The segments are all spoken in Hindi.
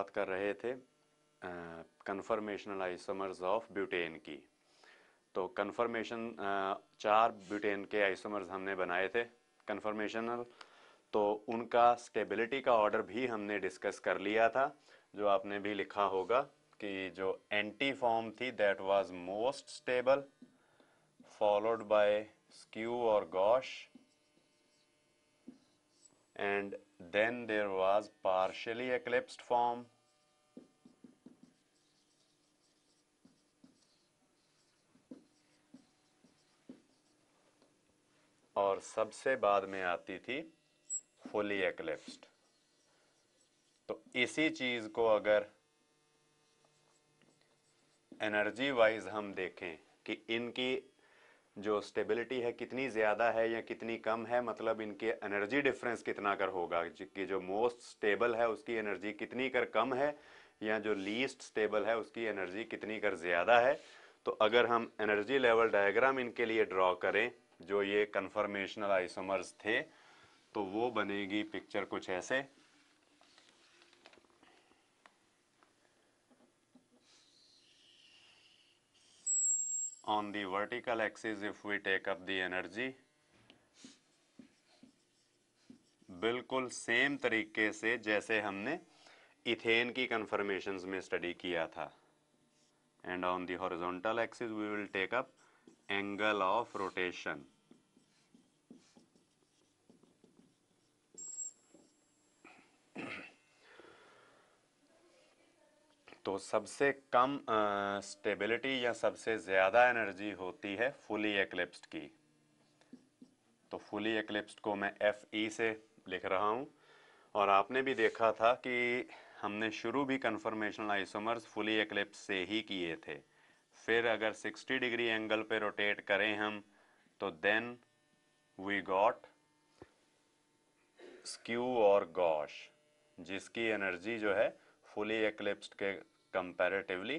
बात कर रहे थे कन्फर्मेशनल आइसोमर्स ऑफ ब्यूटेन की तो कन्फर्मेशन चार ब्यूटेन के आइसोमर्स हमने बनाए थे कन्फर्मेशनल तो उनका स्टेबिलिटी का ऑर्डर भी हमने डिस्कस कर लिया था जो आपने भी लिखा होगा कि जो एंटी फॉर्म थी that was most stable followed by skew और gauche and then there was partially eclipsed form और सबसे बाद में आती थी फुली एक्लिप्स्ड तो इसी चीज को अगर एनर्जी वाइज हम देखें कि इनकी जो स्टेबिलिटी है कितनी ज़्यादा है या कितनी कम है मतलब इनके एनर्जी डिफरेंस कितना कर होगा कि जो मोस्ट स्टेबल है उसकी एनर्जी कितनी कर कम है या जो लीस्ट स्टेबल है उसकी एनर्जी कितनी कर ज़्यादा है तो अगर हम एनर्जी लेवल डायग्राम इनके लिए ड्रॉ करें जो ये कन्फर्मेशनल आइसोमर्स थे तो वो बनेगी पिक्चर कुछ ऐसे on the vertical axis if we take up the energy बिल्कुल सेम तरीके से जैसे हमने इथेन की कन्फर्मेशन में स्टडी किया था and on the horizontal axis we will take up angle of rotation तो सबसे कम स्टेबिलिटी या सबसे ज़्यादा एनर्जी होती है फुली एक्लिप्स्ड की तो फुली एक्लिप्स्ड को मैं एफ ई से लिख रहा हूँ और आपने भी देखा था कि हमने शुरू भी कन्फर्मेशनल आइसोमर्स फुली एक्लिप्स से ही किए थे फिर अगर 60 डिग्री एंगल पे रोटेट करें हम तो देन वी गॉट स्क्यू और गॉश जिसकी एनर्जी जो है फुली एक्लिप्स्ड के कंपैरेटिवली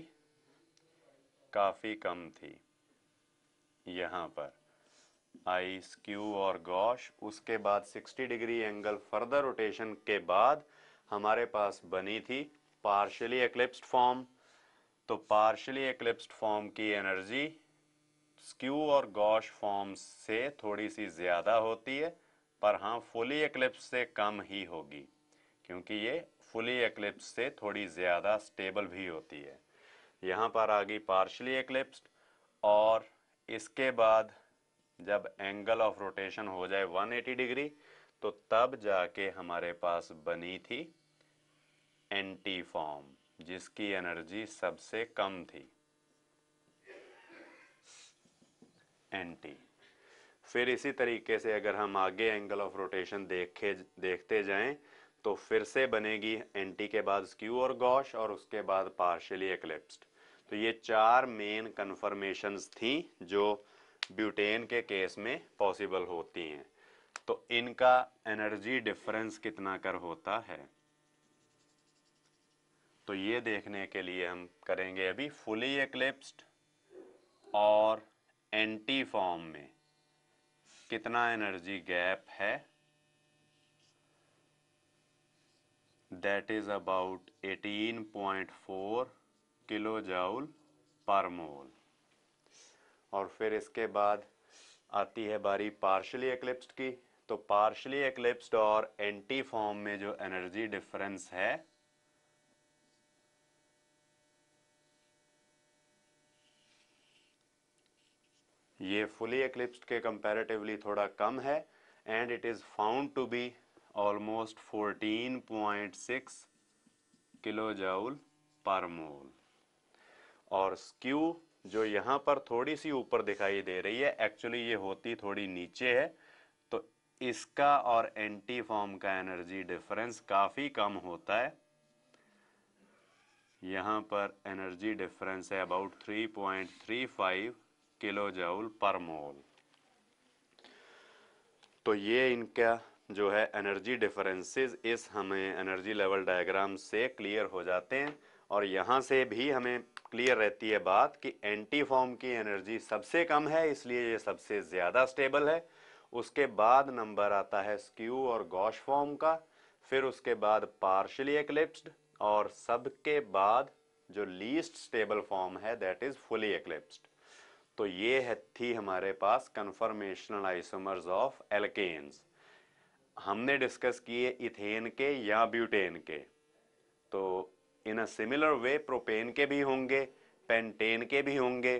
काफ़ी कम थी यहाँ पर आइस क्यू और गॉश उसके बाद 60 डिग्री एंगल फर्दर रोटेशन के बाद हमारे पास बनी थी पार्शली एक्लिप्स्ड फॉर्म तो पार्शली एक्लिप्स्ड फॉर्म की एनर्जी स्क्यू और गॉश फॉर्म से थोड़ी सी ज़्यादा होती है पर हाँ फुली एक्लिप्स से कम ही होगी क्योंकि ये फुली एक्लिप्स से थोड़ी ज़्यादा स्टेबल भी होती है यहाँ पर आ गई पार्शली एक्लिप्स और इसके बाद जब एंगल ऑफ रोटेशन हो जाए 180 डिग्री तो तब जाके हमारे पास बनी थी एंटी फॉर्म जिसकी एनर्जी सबसे कम थी एंटी फिर इसी तरीके से अगर हम आगे एंगल ऑफ रोटेशन देखे देखते जाएं तो फिर से बनेगी एंटी के बाद स्क्यू और गॉश और उसके बाद पार्शली एक्लिप्स्ड तो ये चार मेन कन्फर्मेशंस थी जो ब्यूटेन के केस में पॉसिबल होती हैं तो इनका एनर्जी डिफरेंस कितना कर होता है तो ये देखने के लिए हम करेंगे अभी फुली एक्लिप्स्ड और एंटी फॉर्म में कितना एनर्जी गैप है that is about 18.4 kilo joule per mole और फिर इसके बाद आती है बारी पार्शली एक्लिप्स्ड की तो पार्शली एक्लिप्स्ड और एंटी फॉर्म में जो एनर्जी डिफरेंस है ये फुली एक्लिप्स्ड के कंपैरेटिवली थोड़ा कम है and it is found to be almost 14.6 kilo joule per mole और स्क्यू जो यहाँ पर थोड़ी सी ऊपर दिखाई दे रही है एक्चुअली ये होती थोड़ी नीचे है तो इसका और एंटी फॉर्म का एनर्जी डिफरेंस काफ़ी कम होता है यहाँ पर एनर्जी डिफरेंस है about 3.35 kilo joule per mole तो ये इनका जो है एनर्जी डिफरेंसेस इस हमें एनर्जी लेवल डायग्राम से क्लियर हो जाते हैं और यहाँ से भी हमें क्लियर रहती है बात कि एंटी फॉर्म की एनर्जी सबसे कम है इसलिए ये सबसे ज़्यादा स्टेबल है उसके बाद नंबर आता है स्क्यू और गॉश फॉर्म का फिर उसके बाद पार्शली एक्लिप्सड और सबके बाद जो लीस्ट स्टेबल फॉर्म है दैट इज़ फुली एक्लिप्सड तो ये है थी हमारे पास कन्फर्मेशनल आइसोमर्स ऑफ एल्केन्स हमने डिस्कस किए इथेन के या ब्यूटेन के तो इन अ सिमिलर वे प्रोपेन के भी होंगे पेंटेन के भी होंगे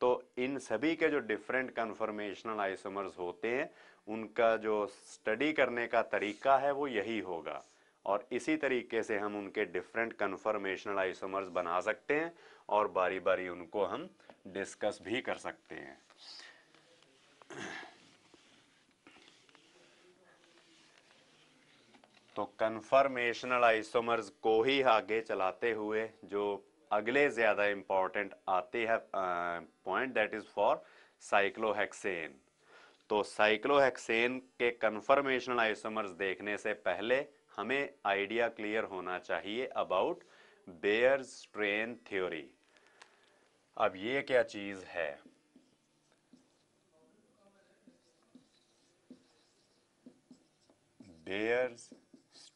तो इन सभी के जो डिफरेंट कन्फर्मेशनल आइसोमर्स होते हैं उनका जो स्टडी करने का तरीका है वो यही होगा और इसी तरीके से हम उनके डिफरेंट कन्फर्मेशनल आइसोमर्स बना सकते हैं और बारी बारी उनको हम डिस्कस भी कर सकते हैं तो कन्फर्मेशनल आइसोमर्स को ही आगे चलाते हुए जो अगले ज़्यादा इंपॉर्टेंट आते हैं point that is for cyclohexane तो साइक्लोहेक्सेन के कन्फर्मेशनल आइसोमर्स देखने से पहले हमें आइडिया क्लियर होना चाहिए अबाउट बेयर स्ट्रेन थ्योरी अब ये क्या चीज़ है बेयर्स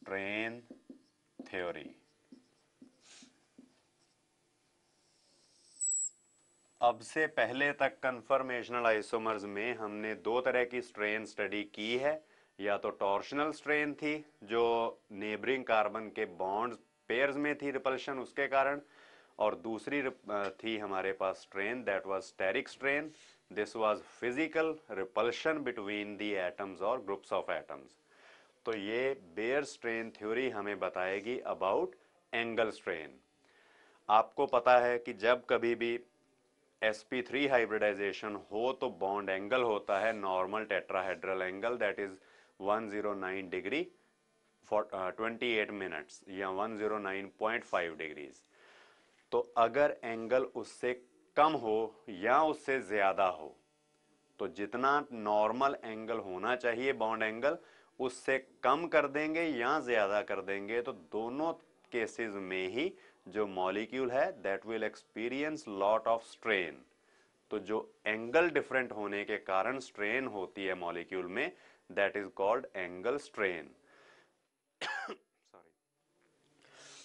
ट्रेन थ्योरी अब से पहले तक कन्फर्मेशनल आइसोमर्स में हमने दो तरह की स्ट्रेन स्टडी की है या तो टॉर्शनल स्ट्रेन थी जो नेबरिंग कार्बन के बॉन्ड्स पेयर्स में थी रिपल्शन उसके कारण और दूसरी थी हमारे पास strain that was steric strain this was physical repulsion between the atoms और ग्रुप्स ऑफ एटम्स तो ये बेयर स्ट्रेन थ्योरी हमें बताएगी अबाउट एंगल स्ट्रेन आपको पता है कि जब कभी भी sp3 हाइब्रिडाइजेशन हो तो बॉन्ड एंगल होता है normal tetrahedral angle that is 109 degree for 28 minutes या 109.5 डिग्रीज तो अगर एंगल उससे कम हो या उससे ज़्यादा हो तो जितना नॉर्मल एंगल होना चाहिए बॉन्ड एंगल उससे कम कर देंगे या ज़्यादा कर देंगे तो दोनों केसेस में ही जो मॉलिक्यूल है that will experience lot of strain तो जो एंगल डिफरेंट होने के कारण स्ट्रेन होती है मॉलिक्यूल में that is called angle strain sorry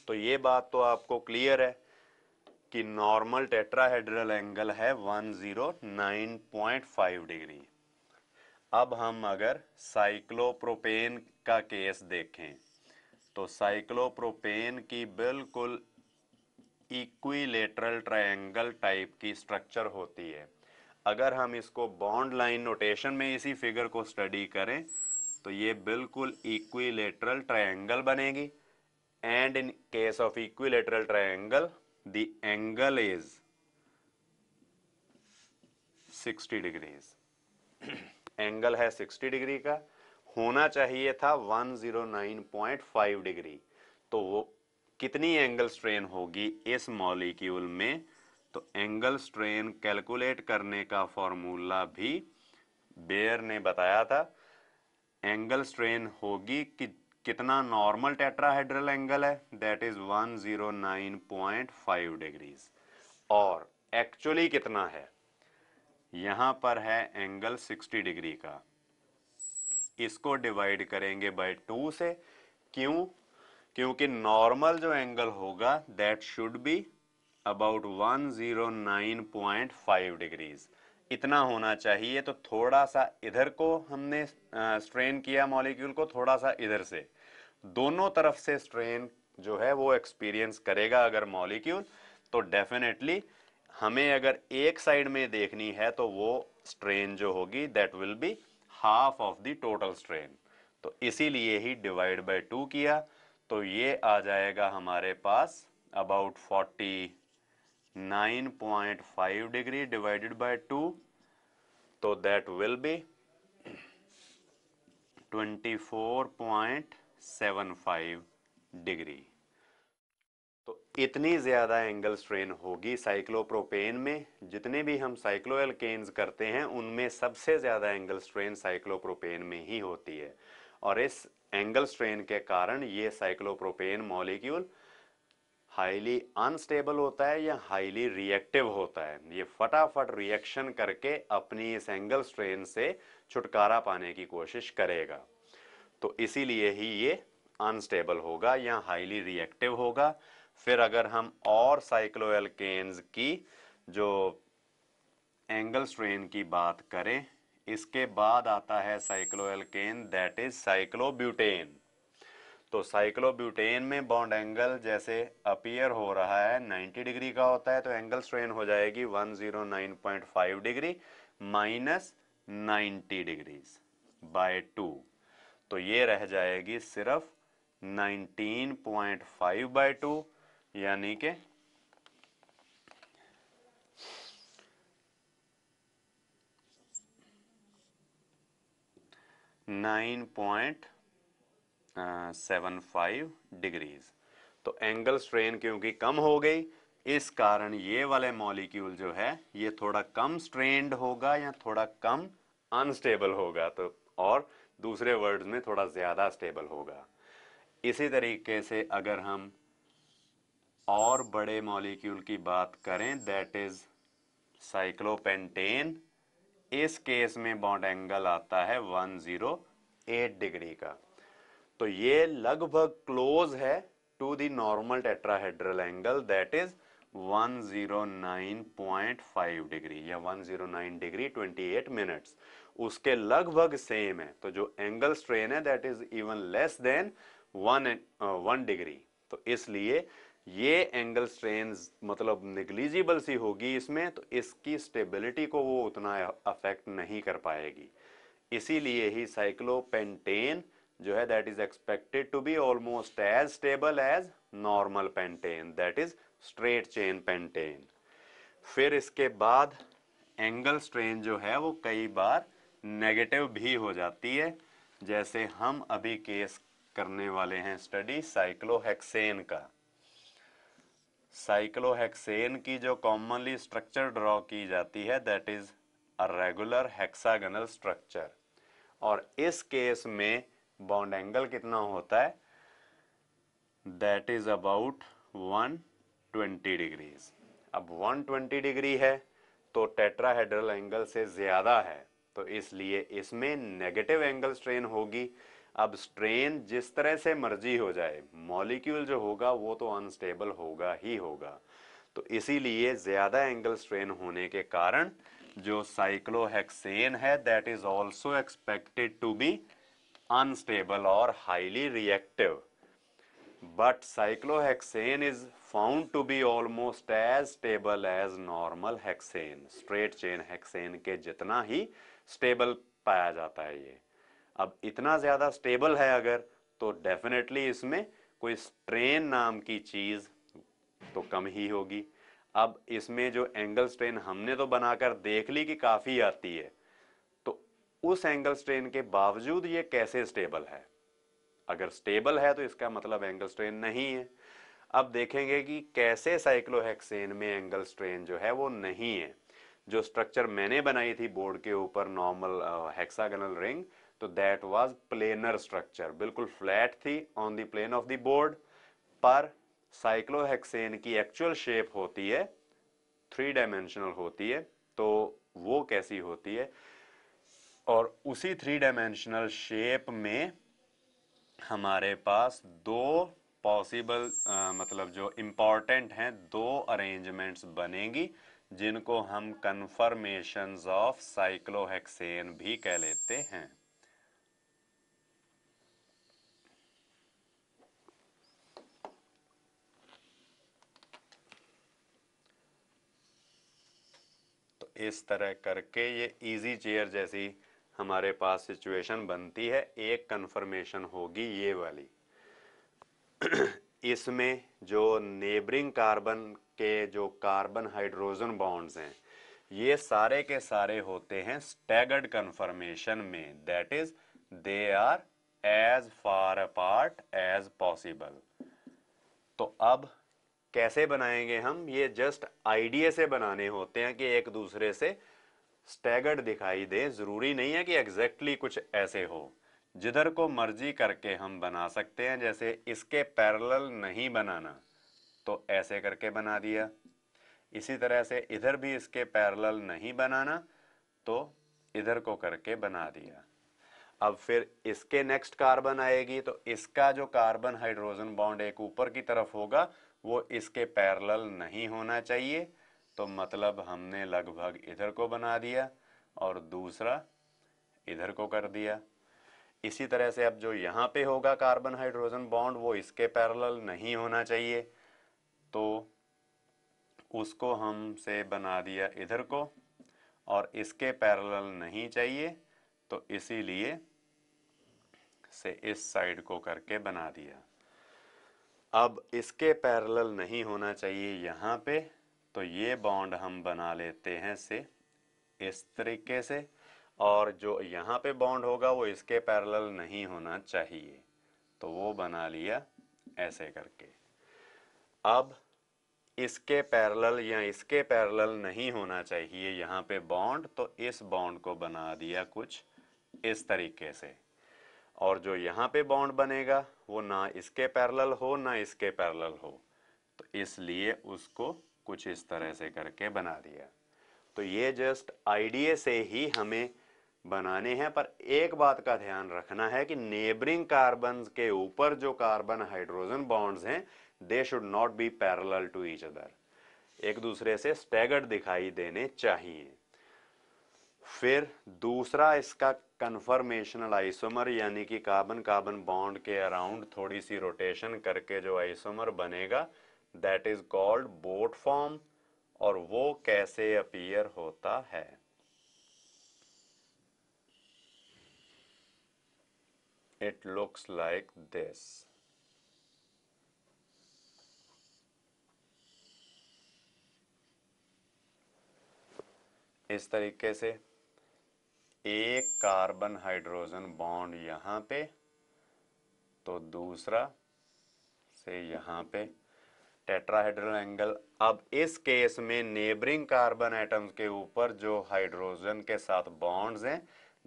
तो ये बात तो आपको क्लियर है कि नॉर्मल टेट्राहेड्रल एंगल है 109.5 डिग्री अब हम अगर साइक्लोप्रोपेन का केस देखें तो साइक्लोप्रोपेन की बिल्कुल इक्विलेटरल ट्रायंगल टाइप की स्ट्रक्चर होती है अगर हम इसको बॉन्ड लाइन नोटेशन में इसी फिगर को स्टडी करें तो ये बिल्कुल इक्विलेटरल ट्रायंगल बनेगी and in case of equilateral triangle the angle is 60 degrees angle है 60 डिग्री का होना चाहिए था 109.5 डिग्री तो वो कितनी एंगल स्ट्रेन होगी इस मॉलिक्यूल में तो एंगल स्ट्रेन कैलकुलेट करने का फॉर्मूला भी बेयर ने बताया था एंगल स्ट्रेन होगी कि कितना नॉर्मल टेट्राहेड्रल एंगल है दैट इज 109.5 डिग्रीज और एक्चुअली कितना है यहाँ पर है एंगल 60 डिग्री का इसको डिवाइड करेंगे बाय टू से क्यों क्योंकि नॉर्मल जो एंगल होगा that should be about 109.5 degrees इतना होना चाहिए तो थोड़ा सा इधर को हमने स्ट्रेन किया मॉलिक्यूल को थोड़ा सा इधर से दोनों तरफ से स्ट्रेन जो है वो एक्सपीरियंस करेगा अगर मॉलिक्यूल तो डेफिनेटली हमें अगर एक साइड में देखनी है तो वो स्ट्रेन जो होगी that will be half of the total strain तो इसीलिए ही डिवाइड बाय टू किया तो ये आ जाएगा हमारे पास about forty nine point five degree divided by two तो that will be twenty four point seven five degree तो इतनी ज़्यादा एंगल स्ट्रेन होगी साइक्लोप्रोपेन में जितने भी हम साइक्लोएल्केन्स करते हैं उनमें सबसे ज़्यादा एंगल स्ट्रेन साइक्लोप्रोपेन में ही होती है और इस एंगल स्ट्रेन के कारण ये साइक्लोप्रोपेन मॉलिक्यूल हाईली अनस्टेबल होता है या हाईली रिएक्टिव होता है ये फटाफट रिएक्शन करके अपनी इस एंगल स्ट्रेन से छुटकारा पाने की कोशिश करेगा तो इसीलिए ही ये अनस्टेबल होगा या हाईली रिएक्टिव होगा फिर अगर हम और साइक्लोएल्केन्स की जो एंगल स्ट्रेन की बात करें इसके बाद आता है साइक्लोएल्केन दैट इज साइक्लोब्यूटेन तो साइक्लोब्यूटेन में बॉन्ड एंगल जैसे अपीयर हो रहा है 90 डिग्री का होता है तो एंगल स्ट्रेन हो जाएगी 109.5 degree minus 90 degrees by two तो ये रह जाएगी सिर्फ 19.5 बाय टू यानी के nine point seven five degrees तो एंगल स्ट्रेन क्योंकि कम हो गई इस कारण ये वाले मॉलिक्यूल जो है ये थोड़ा कम स्ट्रेंड होगा या थोड़ा कम अनस्टेबल होगा तो और दूसरे वर्ड्स में थोड़ा ज़्यादा स्टेबल होगा इसी तरीके से अगर हम और बड़े मॉलिक्यूल की बात करें दैट इज साइक्लोपेंटेन इस केस में बॉन्ड एंगल आता है 108 डिग्री का तो ये लगभग क्लोज है to the normal tetrahedral angle that is 109.5 degree या 109 डिग्री 28 मिनट्स उसके लगभग सेम है तो जो एंगल स्ट्रेन है that is even less than one one degree तो इसलिए ये एंगल स्ट्रेन मतलब निगलिजिबल सी होगी इसमें तो इसकी स्टेबिलिटी को वो उतना अफेक्ट नहीं कर पाएगी इसीलिए ही साइक्लोपेंटेन जो है that is expected to be almost as stable as normal pentane that is straight chain pentane फिर इसके बाद एंगल स्ट्रेन जो है वो कई बार नेगेटिव भी हो जाती है जैसे हम अभी केस करने वाले हैं स्टडी साइक्लोहेक्सेन का साइक्लोहेक्सेन की जो कॉमनली स्ट्रक्चर ड्रॉ की जाती है that is a regular hexagonal structure और इस केस में बॉन्ड एंगल कितना होता है दैट इज अबाउट 120 डिग्रीज अब 120 डिग्री है तो टेट्राहेड्रल एंगल से ज्यादा है तो इसलिए इसमें नेगेटिव एंगल स्ट्रेन होगी अब स्ट्रेन जिस तरह से मर्जी हो जाए मॉलिक्यूल जो होगा वो तो अनस्टेबल होगा ही होगा तो इसीलिए ज़्यादा एंगल स्ट्रेन होने के कारण जो साइक्लोहेक्सेन है that is also expected to be unstable और highly reactive but cyclohexane is found to be almost as stable as normal hexane straight chain hexane के जितना ही स्टेबल पाया जाता है ये अब इतना ज़्यादा स्टेबल है अगर तो डेफिनेटली इसमें कोई स्ट्रेन नाम की चीज़ तो कम ही होगी अब इसमें जो एंगल स्ट्रेन हमने तो बनाकर देख ली कि काफ़ी आती है तो उस एंगल स्ट्रेन के बावजूद ये कैसे स्टेबल है अगर स्टेबल है तो इसका मतलब एंगल स्ट्रेन नहीं है अब देखेंगे कि कैसे साइक्लोहेक्सेन में एंगल स्ट्रेन जो है वो नहीं है जो स्ट्रक्चर मैंने बनाई थी बोर्ड के ऊपर नॉर्मल हेक्सागनल रिंग तो दैट वाज प्लेनर स्ट्रक्चर बिल्कुल फ्लैट थी on the plane of the board पर साइक्लोहेक्सेन की एक्चुअल शेप होती है थ्री डायमेंशनल होती है तो वो कैसी होती है और उसी थ्री डायमेंशनल शेप में हमारे पास दो पॉसिबल मतलब जो इम्पॉर्टेंट हैं दो अरेंजमेंट्स बनेंगी जिनको हम कन्फर्मेशन ऑफ साइक्लोहेक्सेन भी कह लेते हैं इस तरह करके ये इजी चेयर जैसी हमारे पास सिचुएशन बनती है एक कन्फर्मेशन होगी ये वाली इसमें जो नेबरिंग कार्बन के जो कार्बन हाइड्रोजन बॉन्ड्स हैं ये सारे के सारे होते हैं स्टैगर्ड कन्फर्मेशन में that is they are as far apart as possible तो अब कैसे बनाएंगे हम ये जस्ट आइडिया से बनाने होते हैं कि एक दूसरे से स्टैगर्ड दिखाई दे ज़रूरी नहीं है कि एग्जैक्टली कुछ ऐसे हो जिधर को मर्जी करके हम बना सकते हैं जैसे इसके पैरेलल नहीं बनाना तो ऐसे करके बना दिया इसी तरह से इधर भी इसके पैरेलल नहीं बनाना तो इधर को करके बना दिया अब फिर इसके नेक्स्ट कार्बन आएगी तो इसका जो कार्बन हाइड्रोजन बॉन्ड एक ऊपर की तरफ होगा वो इसके पैरल नहीं होना चाहिए तो मतलब हमने लगभग इधर को बना दिया और दूसरा इधर को कर दिया इसी तरह से अब जो यहाँ पे होगा कार्बन हाइड्रोजन बॉन्ड वो इसके पैरेलल नहीं होना चाहिए तो उसको हमसे बना दिया इधर को और इसके पैरेलल नहीं चाहिए तो इसीलिए से इस साइड को करके बना दिया अब इसके पैरेलल नहीं होना चाहिए यहाँ पे तो ये बॉन्ड हम बना लेते हैं से इस तरीके से और जो यहाँ पे बॉन्ड होगा वो इसके पैरेलल नहीं होना चाहिए तो वो बना लिया ऐसे करके अब इसके पैरेलल या इसके पैरेलल नहीं होना चाहिए यहाँ पे बॉन्ड तो इस बॉन्ड को बना दिया कुछ इस तरीके से और जो यहाँ पे बॉन्ड बनेगा वो ना इसके पैरेलल हो ना इसके पैरेलल हो तो इसलिए उसको कुछ इस तरह से करके बना दिया तो ये जस्ट आइडिया से ही हमें बनाने हैं पर एक बात का ध्यान रखना है कि नेबरिंग कार्बन के ऊपर जो कार्बन हाइड्रोजन बॉन्ड्स हैं they should not be parallel to each other एक दूसरे से स्टैगर्ड दिखाई देने चाहिए फिर दूसरा इसका कन्फर्मेशनल आइसोमर यानी कि कार्बन कार्बन बॉन्ड के अराउंड थोड़ी सी रोटेशन करके जो आइसोमर बनेगा that is called boat form और वो कैसे अपीयर होता है इट लुक्स लाइक दिस इस तरीके से एक कार्बन हाइड्रोजन बॉन्ड यहाँ पे तो दूसरा से यहाँ पे टेट्राहेड्रल एंगल अब इस केस में नेबरिंग कार्बन एटम्स के ऊपर जो हाइड्रोजन के साथ बॉन्ड्स हैं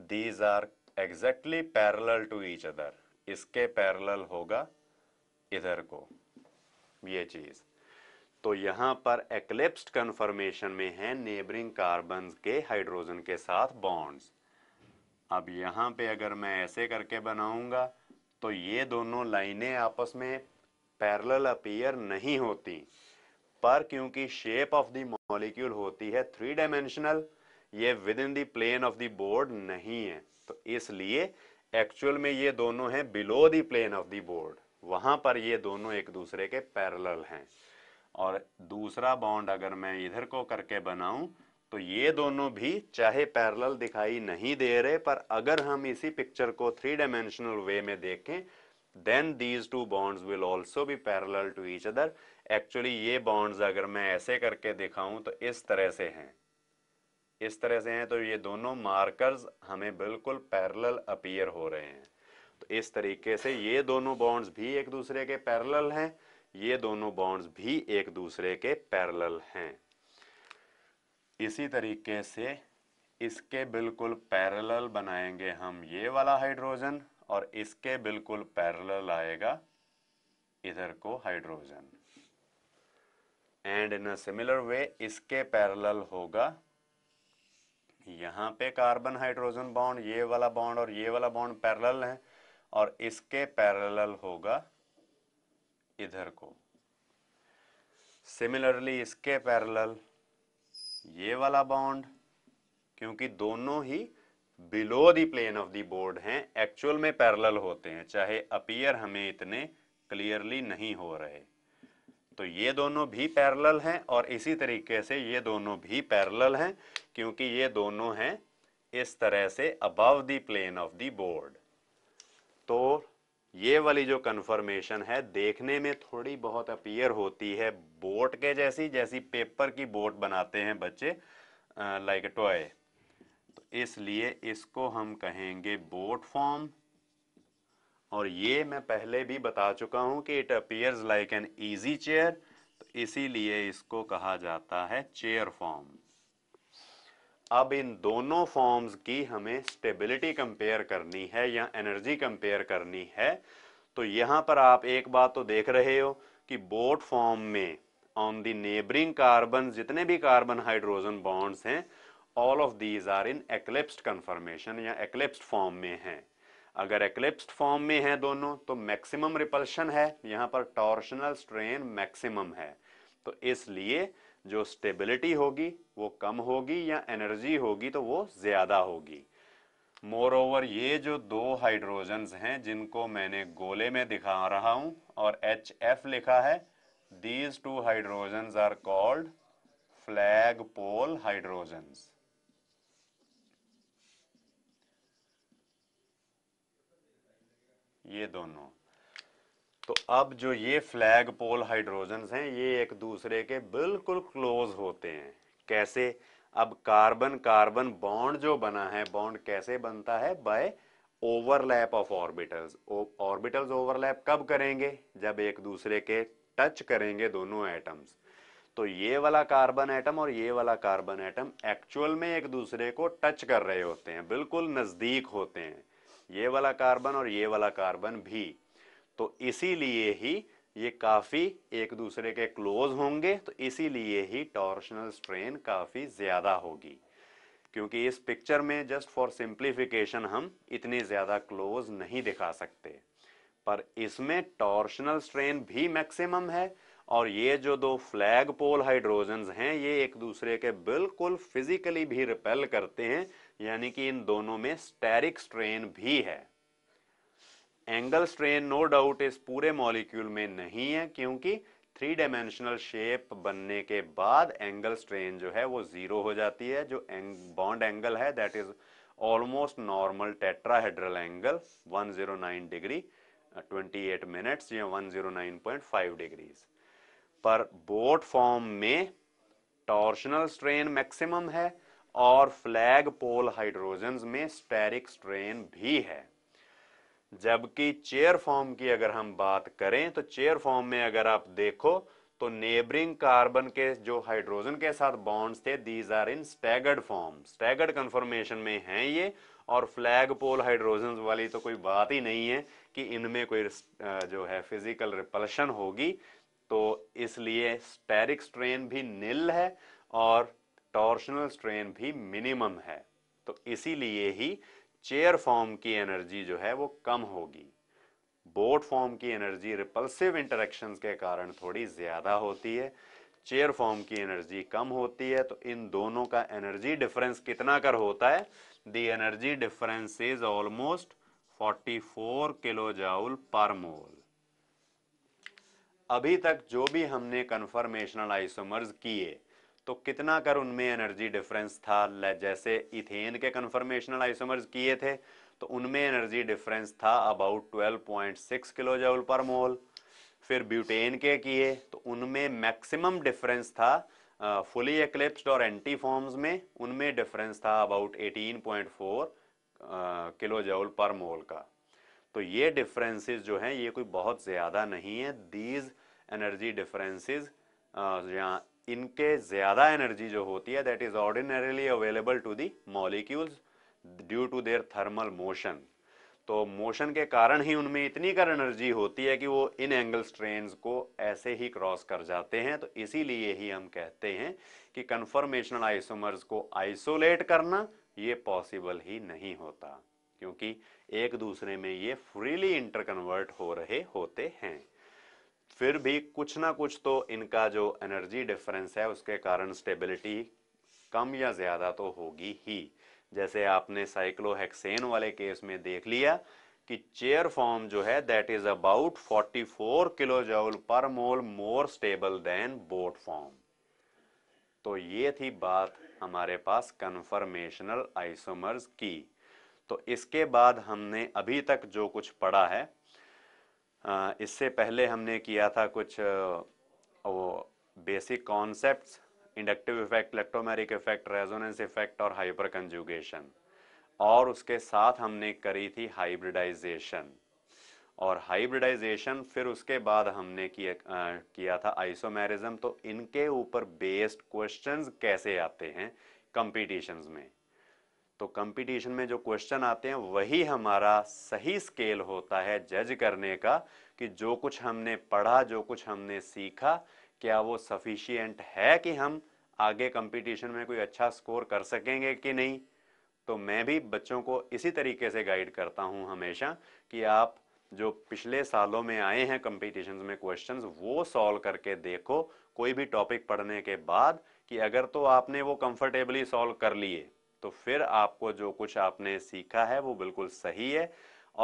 these are exactly parallel to each other इसके पैरेलल होगा इधर को ये चीज़ तो यहां पर एक्लिप्स कंफर्मेशन में है नेबरिंग कार्बन के हाइड्रोजन के साथ बॉन्ड्स अब यहाँ पे अगर मैं ऐसे करके बनाऊंगा तो ये दोनों लाइनें आपस में पैरेलल अपीयर नहीं होती पर क्योंकि शेप ऑफ द मॉलिक्यूल होती है थ्री डायमेंशनल ये within the plane of the board नहीं है तो इसलिए एक्चुअल में ये दोनों हैं below the plane of the board वहां पर ये दोनों एक दूसरे के पैरेलल हैं और दूसरा बॉन्ड अगर मैं इधर को करके बनाऊं तो ये दोनों भी चाहे पैरेलल दिखाई नहीं दे रहे पर अगर हम इसी पिक्चर को थ्री डायमेंशनल वे में देखें then these two bonds will also भी parallel to each other actually ये बॉन्ड्स अगर मैं ऐसे करके दिखाऊं तो इस तरह से हैं इस तरह से हैं तो ये दोनों मार्कर्स हमें बिल्कुल पैरेलल अपीयर हो रहे हैं तो इस तरीके से ये दोनों बॉन्ड्स भी एक दूसरे के पैरेलल हैं ये दोनों बॉन्ड्स भी एक दूसरे के पैरेलल हैं इसी तरीके से इसके बिल्कुल पैरेलल बनाएंगे हम ये वाला हाइड्रोजन और इसके बिल्कुल पैरेलल आएगा इधर को hydrogen and in a similar way इसके पैरेलल होगा यहां पे कार्बन हाइड्रोजन बॉन्ड ये वाला बॉन्ड और ये वाला बॉन्ड पैरेलल है और इसके पैरेलल होगा इधर को सिमिलरली इसके पैरेलल ये वाला बॉन्ड क्योंकि दोनों ही below the plane of the board हैं एक्चुअल में पैरेलल होते हैं चाहे अपियर हमें इतने क्लियरली नहीं हो रहे तो ये दोनों भी पैरेलल हैं और इसी तरीके से ये दोनों भी पैरेलल हैं क्योंकि ये दोनों हैं इस तरह से above the plane of the board तो ये वाली जो कन्फर्मेशन है देखने में थोड़ी बहुत अपीयर होती है बोट के जैसी जैसी पेपर की बोट बनाते हैं बच्चे लाइक टॉय तो इसलिए इसको हम कहेंगे बोट फॉर्म और ये मैं पहले भी बता चुका हूँ कि it appears like an easy chair तो इसीलिए इसको कहा जाता है चेयर फॉर्म अब इन दोनों फॉर्म्स की हमें स्टेबिलिटी कंपेयर करनी है या एनर्जी कंपेयर करनी है तो यहाँ पर आप एक बात तो देख रहे हो कि बोट फॉर्म में ऑन दी नेबरिंग कार्बन जितने भी कार्बन हाइड्रोजन बॉन्ड्स हैं all of these are in eclipsed conformation या एक्लिप्सड फॉर्म में हैं अगर एक्लिप्सड फॉर्म में हैं दोनों तो मैक्सिमम रिपल्शन है यहाँ पर टॉर्शनल स्ट्रेन मैक्सिमम है तो इसलिए जो स्टेबिलिटी होगी वो कम होगी या एनर्जी होगी तो वो ज़्यादा होगी मोर ओवर ये जो दो हाइड्रोजन हैं जिनको मैंने गोले में दिखा रहा हूं और एच एफ लिखा है these two hydrogen are called flag pole hydrogen ये दोनों तो अब जो ये फ्लैग पोल हाइड्रोजन हैं ये एक दूसरे के बिल्कुल क्लोज होते हैं कैसे अब कार्बन कार्बन बॉन्ड जो बना है बॉन्ड कैसे बनता है by overlap of orbitals orbitals overlap कब करेंगे जब एक दूसरे के टच करेंगे दोनों एटम्स तो ये वाला कार्बन एटम और ये वाला कार्बन एटम एक्चुअल में एक दूसरे को टच कर रहे होते हैं बिल्कुल नज़दीक होते हैं ये वाला कार्बन और ये वाला कार्बन भी तो इसीलिए ही ये काफ़ी एक दूसरे के क्लोज होंगे तो इसीलिए ही टॉर्शनल स्ट्रेन काफ़ी ज़्यादा होगी क्योंकि इस पिक्चर में जस्ट फॉर सिंप्लीफिकेशन हम इतने ज़्यादा क्लोज नहीं दिखा सकते पर इसमें टॉर्शनल स्ट्रेन भी मैक्सिमम है और ये जो दो फ्लैग पोल हाइड्रोजन हैं ये एक दूसरे के बिल्कुल फिजिकली भी रिपेल करते हैं यानी कि इन दोनों में स्टेरिक स्ट्रेन भी है एंगल स्ट्रेन नो डाउट इस पूरे मॉलिक्यूल में नहीं है क्योंकि थ्री डायमेंशनल शेप बनने के बाद एंगल स्ट्रेन जो है वो ज़ीरो हो जाती है जो बॉन्ड एंगल है that is almost normal tetrahedral angle 109 degree 28 minutes या 109.5 डिग्रीज पर बोट फॉर्म में टॉर्शनल स्ट्रेन मैक्सिमम है और फ्लैग पोल हाइड्रोजन में स्टेरिक स्ट्रेन भी है जबकि चेयर फॉर्म की अगर हम बात करें तो चेयर फॉर्म में अगर आप देखो तो नेबरिंग कार्बन के जो हाइड्रोजन के साथ बॉन्ड्स थे these are in staggered form staggered conformation में हैं ये और फ्लैग पोल हाइड्रोजन वाली तो कोई बात ही नहीं है कि इनमें कोई जो है फिजिकल रिपल्शन होगी तो इसलिए स्टेरिक स्ट्रेन भी नील है और टॉर्शनल स्ट्रेन भी मिनिमम है तो इसीलिए ही चेयर फॉर्म की एनर्जी जो है वो कम होगी बोट फॉर्म की एनर्जी रिपल्सिव इंटरेक्शंस के कारण थोड़ी ज़्यादा होती है चेयर फॉर्म की एनर्जी कम होती है तो इन दोनों का एनर्जी डिफरेंस कितना कर होता है the energy difference is almost 44 kilo joule per mole अभी तक जो भी हमने कन्फर्मेशनल आइसोमर्स किए तो कितना कर उनमें एनर्जी डिफरेंस था जैसे इथेन के कन्फर्मेशनल आइसोमर्स किए थे तो उनमें एनर्जी डिफरेंस था about 12.6 kilo joule per mole फिर ब्यूटेन के किए तो उनमें मैक्सिमम डिफरेंस था फुली एक्लिप्स और एंटी फॉर्म्स में उनमें डिफरेंस था अबाउट 18.4 किलो जूल पर मोल का तो ये डिफरेंसेस जो हैं ये कोई बहुत ज़्यादा नहीं है दीज एनर्जी डिफरेंसेस यहाँ इनके ज़्यादा एनर्जी जो होती है that is ordinarily available to the molecules due to their thermal motion तो मोशन के कारण ही उनमें इतनी कर एनर्जी होती है कि वो इन एंगल स्ट्रेन को ऐसे ही क्रॉस कर जाते हैं तो इसीलिए ही हम कहते हैं कि कन्फर्मेशनल आइसोमर्स को आइसोलेट करना ये पॉसिबल ही नहीं होता क्योंकि एक दूसरे में ये फ्रीली इंटरकन्वर्ट हो रहे होते हैं फिर भी कुछ ना कुछ तो इनका जो एनर्जी डिफरेंस है उसके कारण स्टेबिलिटी कम या ज़्यादा तो होगी ही जैसे आपने साइक्लोहेक्सेन वाले केस में देख लिया कि चेयर फॉर्म जो है that is about 44 kilo joule per mole more stable than boat form तो ये थी बात हमारे पास कन्फर्मेशनल आइसोमर्स की तो इसके बाद हमने अभी तक जो कुछ पढ़ा है इससे पहले हमने किया था कुछ वो basic concepts inductive effect electromeric effect resonance effect और हाइपर कंजुगेशन और उसके साथ हमने करी थी हाइब्रिडाइजेशन और हाइब्रिडाइजेशन फिर उसके बाद हमने किया आ, किया था आइसोमेरिज्म तो इनके ऊपर बेस्ड क्वेश्चंस कैसे आते हैं कंपटीशंस में तो कंपटीशन में जो क्वेश्चन आते हैं वही हमारा सही स्केल होता है जज करने का कि जो कुछ हमने पढ़ा जो कुछ हमने सीखा क्या वो सफिशियंट है कि हम आगे कंपटीशन में कोई अच्छा स्कोर कर सकेंगे कि नहीं तो मैं भी बच्चों को इसी तरीके से गाइड करता हूँ हमेशा कि आप जो पिछले सालों में आए हैं कंपटीशन में क्वेश्चंस वो सॉल्व करके देखो कोई भी टॉपिक पढ़ने के बाद कि अगर तो आपने वो कंफर्टेबली सॉल्व कर लिए तो फिर आपको जो कुछ आपने सीखा है वो बिल्कुल सही है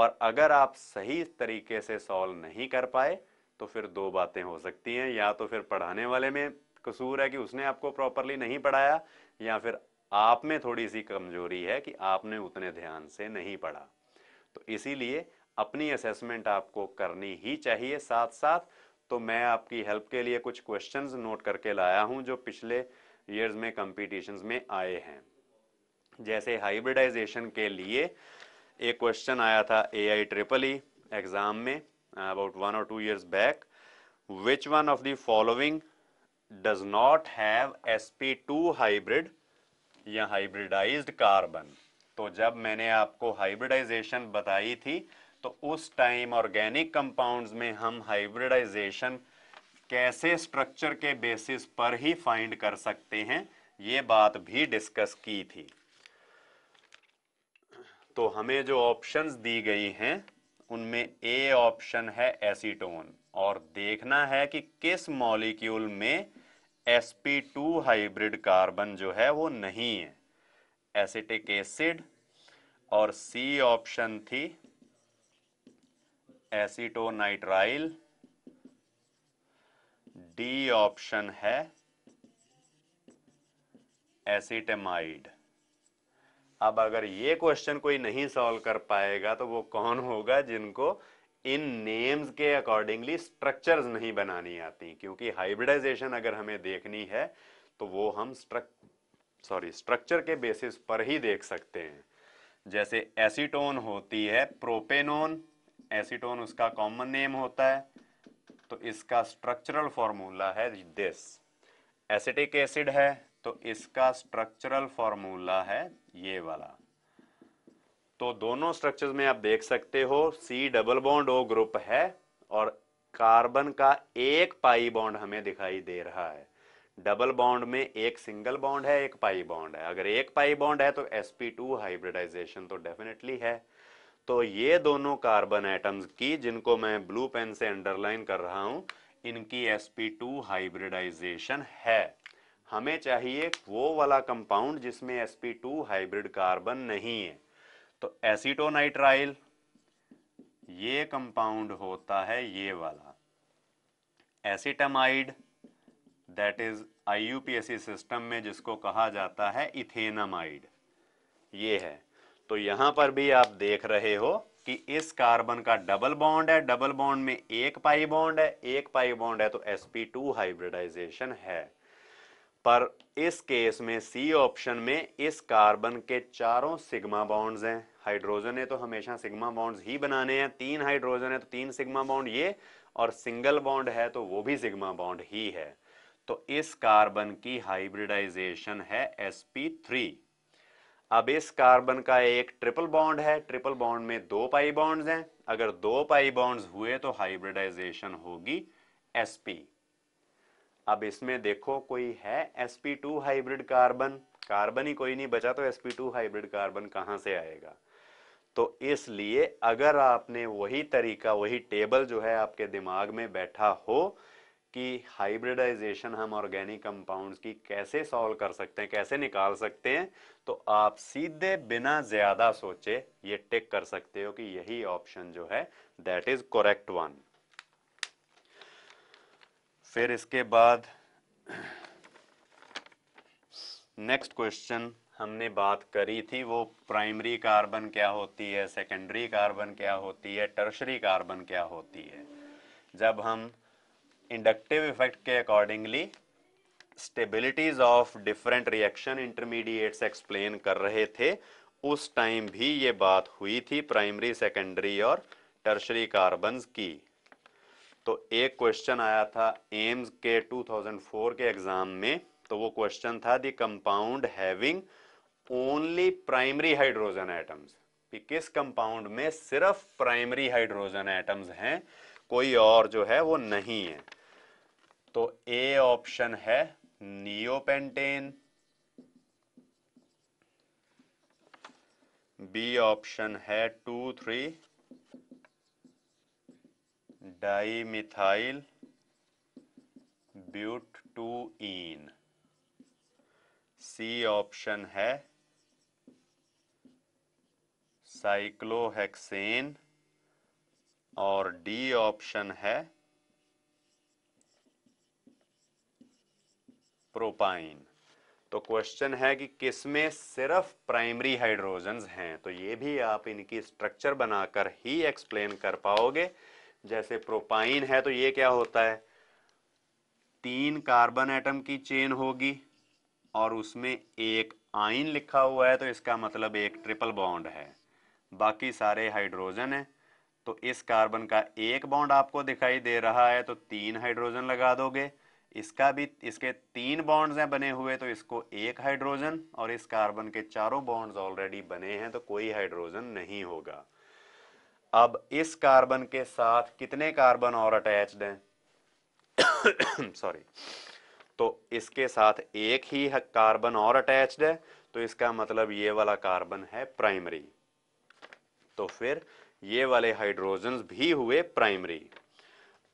और अगर आप सही तरीके से सॉल्व नहीं कर पाए तो फिर दो बातें हो सकती हैं या तो फिर पढ़ाने वाले में कसूर है कि उसने आपको प्रॉपरली नहीं पढ़ाया या फिर आप में थोड़ी सी कमजोरी है कि आपने उतने ध्यान से नहीं पढ़ा तो इसीलिए अपनी असेसमेंट आपको करनी ही चाहिए साथ साथ तो मैं आपकी हेल्प के लिए कुछ क्वेश्चंस नोट करके लाया हूं जो पिछले ईयर्स में कंपटीशंस में आए हैं जैसे हाइब्रिडाइजेशन के लिए एक क्वेश्चन आया था A I triple E exam में अबाउट वन और two years back which one of the following does not have S P two hybrid या हाइब्रिडाइज्ड कार्बन तो जब मैंने आपको हाइब्रिडाइजेशन बताई थी तो उस टाइम ऑर्गेनिक कंपाउंड्स में हम हाइब्रिडाइजेशन कैसे स्ट्रक्चर के बेसिस पर ही फाइंड कर सकते हैं ये बात भी डिस्कस की थी तो हमें जो ऑप्शंस दी गई हैं उनमें ए ऑप्शन है एसीटोन और देखना है कि किस मॉलिक्यूल में sp2 हाइब्रिड कार्बन जो है वो नहीं है एसिटिक एसिड और सी ऑप्शन थी एसिटोनाइट्राइल डी ऑप्शन है एसिटेमाइड अब अगर ये क्वेश्चन कोई नहीं सॉल्व कर पाएगा तो वो कौन होगा जिनको इन नेम्स के अकॉर्डिंगली स्ट्रक्चर्स नहीं बनानी आती क्योंकि हाइब्रिडाइजेशन अगर हमें देखनी है तो वो हम स्ट्रक सॉरी स्ट्रक्चर के बेसिस पर ही देख सकते हैं जैसे एसीटोन होती है प्रोपेनोन एसीटोन उसका कॉमन नेम होता है तो इसका स्ट्रक्चरल फॉर्मूला है दिस एसिटिक एसिड है तो इसका स्ट्रक्चरल फॉर्मूला है ये वाला तो दोनों स्ट्रक्चर्स में आप देख सकते हो C double bond O group है और कार्बन का एक पाई बॉन्ड हमें दिखाई दे रहा है डबल बॉन्ड में एक सिंगल बॉन्ड है एक पाई बॉन्ड है अगर एक पाई बॉन्ड है तो sp2 हाइब्रिडाइजेशन तो डेफिनेटली है तो ये दोनों कार्बन एटम्स की जिनको मैं ब्लू पेन से अंडरलाइन कर रहा हूं इनकी sp2 हाइब्रिडाइजेशन है हमें चाहिए वो वाला कंपाउंड जिसमें sp2 हाइब्रिड कार्बन नहीं है तो एसिटोनाइट्राइल ये कंपाउंड होता है ये वाला acetamide that is I system में जिसको कहा जाता है इथेनामाइड ये है तो यहां पर भी आप देख रहे हो कि इस कार्बन का डबल बॉन्ड है डबल बॉन्ड में एक पाई बॉन्ड है एक पाई बॉन्ड है तो sp2 हाइब्रिडाइजेशन है पर इस केस में सी ऑप्शन में इस कार्बन के चारों सिग्मा बॉन्ड्स हैं हाइड्रोजन है तो हमेशा सिग्मा बॉन्ड्स ही बनाने हैं तीन हाइड्रोजन है तो तीन सिग्मा बॉन्ड ये और सिंगल बॉन्ड है तो वो भी सिग्मा बॉन्ड ही है तो इस कार्बन की हाइब्रिडाइजेशन है sp3 अब इस कार्बन का एक ट्रिपल बॉन्ड है ट्रिपल बॉन्ड में दो पाई बॉन्ड्स हैं अगर दो पाई बॉन्ड्स हुए तो हाइब्रिडाइजेशन होगी एसपी अब इसमें देखो कोई है sp2 हाइब्रिड कार्बन कार्बन ही कोई नहीं बचा तो sp2 हाइब्रिड कार्बन कहाँ से आएगा तो इसलिए अगर आपने वही तरीका वही टेबल जो है आपके दिमाग में बैठा हो कि हाइब्रिडाइजेशन हम ऑर्गेनिक कंपाउंड्स की कैसे सॉल्व कर सकते हैं कैसे निकाल सकते हैं तो आप सीधे बिना ज़्यादा सोचे ये टिक कर सकते हो कि यही ऑप्शन जो है दैट इज़ करेक्ट वन फिर इसके बाद नेक्स्ट क्वेश्चन हमने बात करी थी वो प्राइमरी कार्बन क्या होती है सेकेंडरी कार्बन क्या होती है टर्शरी कार्बन क्या होती है जब हम इंडक्टिव इफेक्ट के accordingly stabilities of different reaction intermediates explain कर रहे थे उस टाइम भी ये बात हुई थी प्राइमरी सेकेंडरी और टर्शरी कार्बन की तो एक क्वेश्चन आया था एम्स के 2004 के एग्जाम में तो वो क्वेश्चन था the compound having only primary hydrogen atoms कि किस कंपाउंड में सिर्फ प्राइमरी हाइड्रोजन एटम्स हैं कोई और जो है वो नहीं है तो ए ऑप्शन है नियोपेंटेन बी ऑप्शन है two three dimethyl but two ene C option है साइक्लोहेक्सेन और डी ऑप्शन है प्रोपाइन तो क्वेश्चन है कि किसमें सिर्फ प्राइमरी हाइड्रोजन्स हैं तो ये भी आप इनकी स्ट्रक्चर बनाकर ही एक्सप्लेन कर पाओगे जैसे प्रोपाइन है तो ये क्या होता है तीन कार्बन एटम की चेन होगी और उसमें एक आइन लिखा हुआ है तो इसका मतलब एक ट्रिपल बॉन्ड है बाकी सारे हाइड्रोजन है तो इस कार्बन का एक बॉन्ड आपको दिखाई दे रहा है तो तीन हाइड्रोजन लगा दोगे इसका भी इसके तीन बॉन्ड्स हैं बने हुए तो इसको एक हाइड्रोजन और इस कार्बन के चारों बॉन्ड्स ऑलरेडी बने हैं तो कोई हाइड्रोजन नहीं होगा अब इस कार्बन के साथ कितने कार्बन और अटैच्ड हैं सॉरी तो इसके साथ एक ही कार्बन और अटैच्ड है तो इसका मतलब ये वाला कार्बन है प्राइमरी तो फिर ये वाले हाइड्रोजन भी हुए प्राइमरी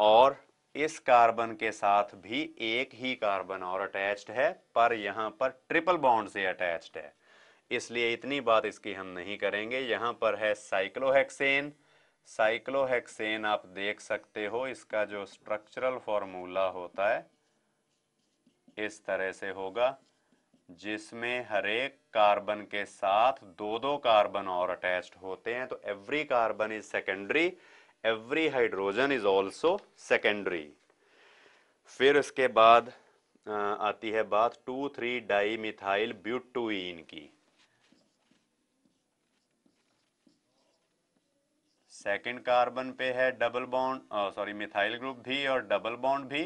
और इस कार्बन के साथ भी एक ही कार्बन और अटैच्ड है पर यहां पर ट्रिपल बॉन्ड से अटैच्ड है इसलिए इतनी बात इसकी हम नहीं करेंगे यहां पर है साइक्लोहेक्सेन साइक्लोहेक्सेन आप देख सकते हो इसका जो स्ट्रक्चरल फॉर्मूला होता है इस तरह से होगा जिसमें हरेक कार्बन के साथ दो दो कार्बन और अटैच्ड होते हैं तो every carbon is secondary every hydrogen is also secondary फिर उसके बाद आती है बात two three di methyl but two ene की सेकेंड कार्बन पे है double bond sorry methyl group भी और डबल बॉन्ड भी